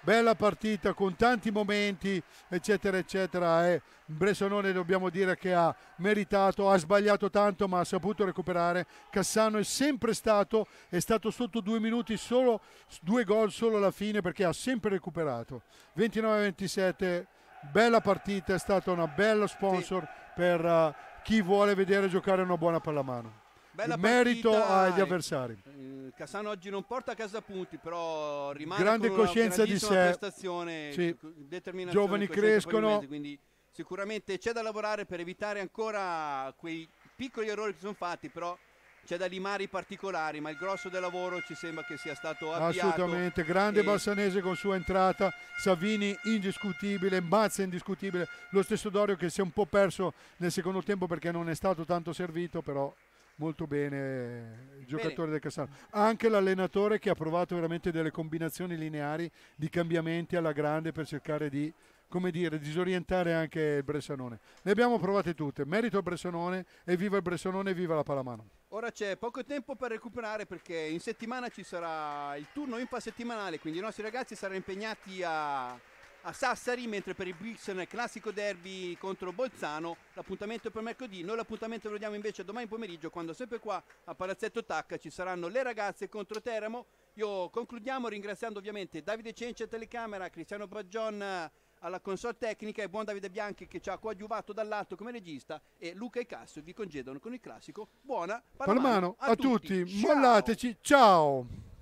bella partita con tanti momenti, eccetera, eccetera. E Bressanone dobbiamo dire che ha meritato, ha sbagliato tanto, ma ha saputo recuperare. Cassano è sempre stato, è stato sotto due minuti, solo due gol solo alla fine perché ha sempre recuperato. 29-27, bella partita, è stata una bella sponsor sì. per uh, chi vuole vedere giocare una buona pallamano. Bella merito agli avversari. Eh, Cassano oggi non porta a casa punti, però rimane grande con coscienza di sé. prestazione, sì. giovani crescono, quindi sicuramente c'è da lavorare per evitare ancora quei piccoli errori che sono fatti, però c'è da limare i particolari, ma il grosso del lavoro ci sembra che sia stato avviato. Assolutamente, grande e... Bassanese con sua entrata, Savini indiscutibile, Mazza indiscutibile, lo stesso Dorio che si è un po' perso nel secondo tempo perché non è stato tanto servito, però molto bene il eh, giocatore bene. del Cassano. Anche l'allenatore che ha provato veramente delle combinazioni lineari di cambiamenti alla grande per cercare di come dire, disorientare anche il Bressanone. Le abbiamo provate tutte, merito al Bressanone e viva il Bressanone e viva la Palamano. Ora c'è poco tempo per recuperare perché in settimana ci sarà il turno infrasettimanale, quindi i nostri ragazzi saranno impegnati a a Sassari, mentre per il Brixen classico derby contro Bolzano l'appuntamento per mercoledì, noi l'appuntamento lo diamo invece domani pomeriggio quando sempre qua a Palazzetto Tacca ci saranno le ragazze contro Teramo. Io concludiamo ringraziando ovviamente Davide Cenci a telecamera, Cristiano Baggion alla console tecnica e buon Davide Bianchi che ci ha coadiuvato dall'alto come regista e Luca e Cassio vi congedano con il classico buona palmano, palmano a, a, tutti, tutti. mollateci ciao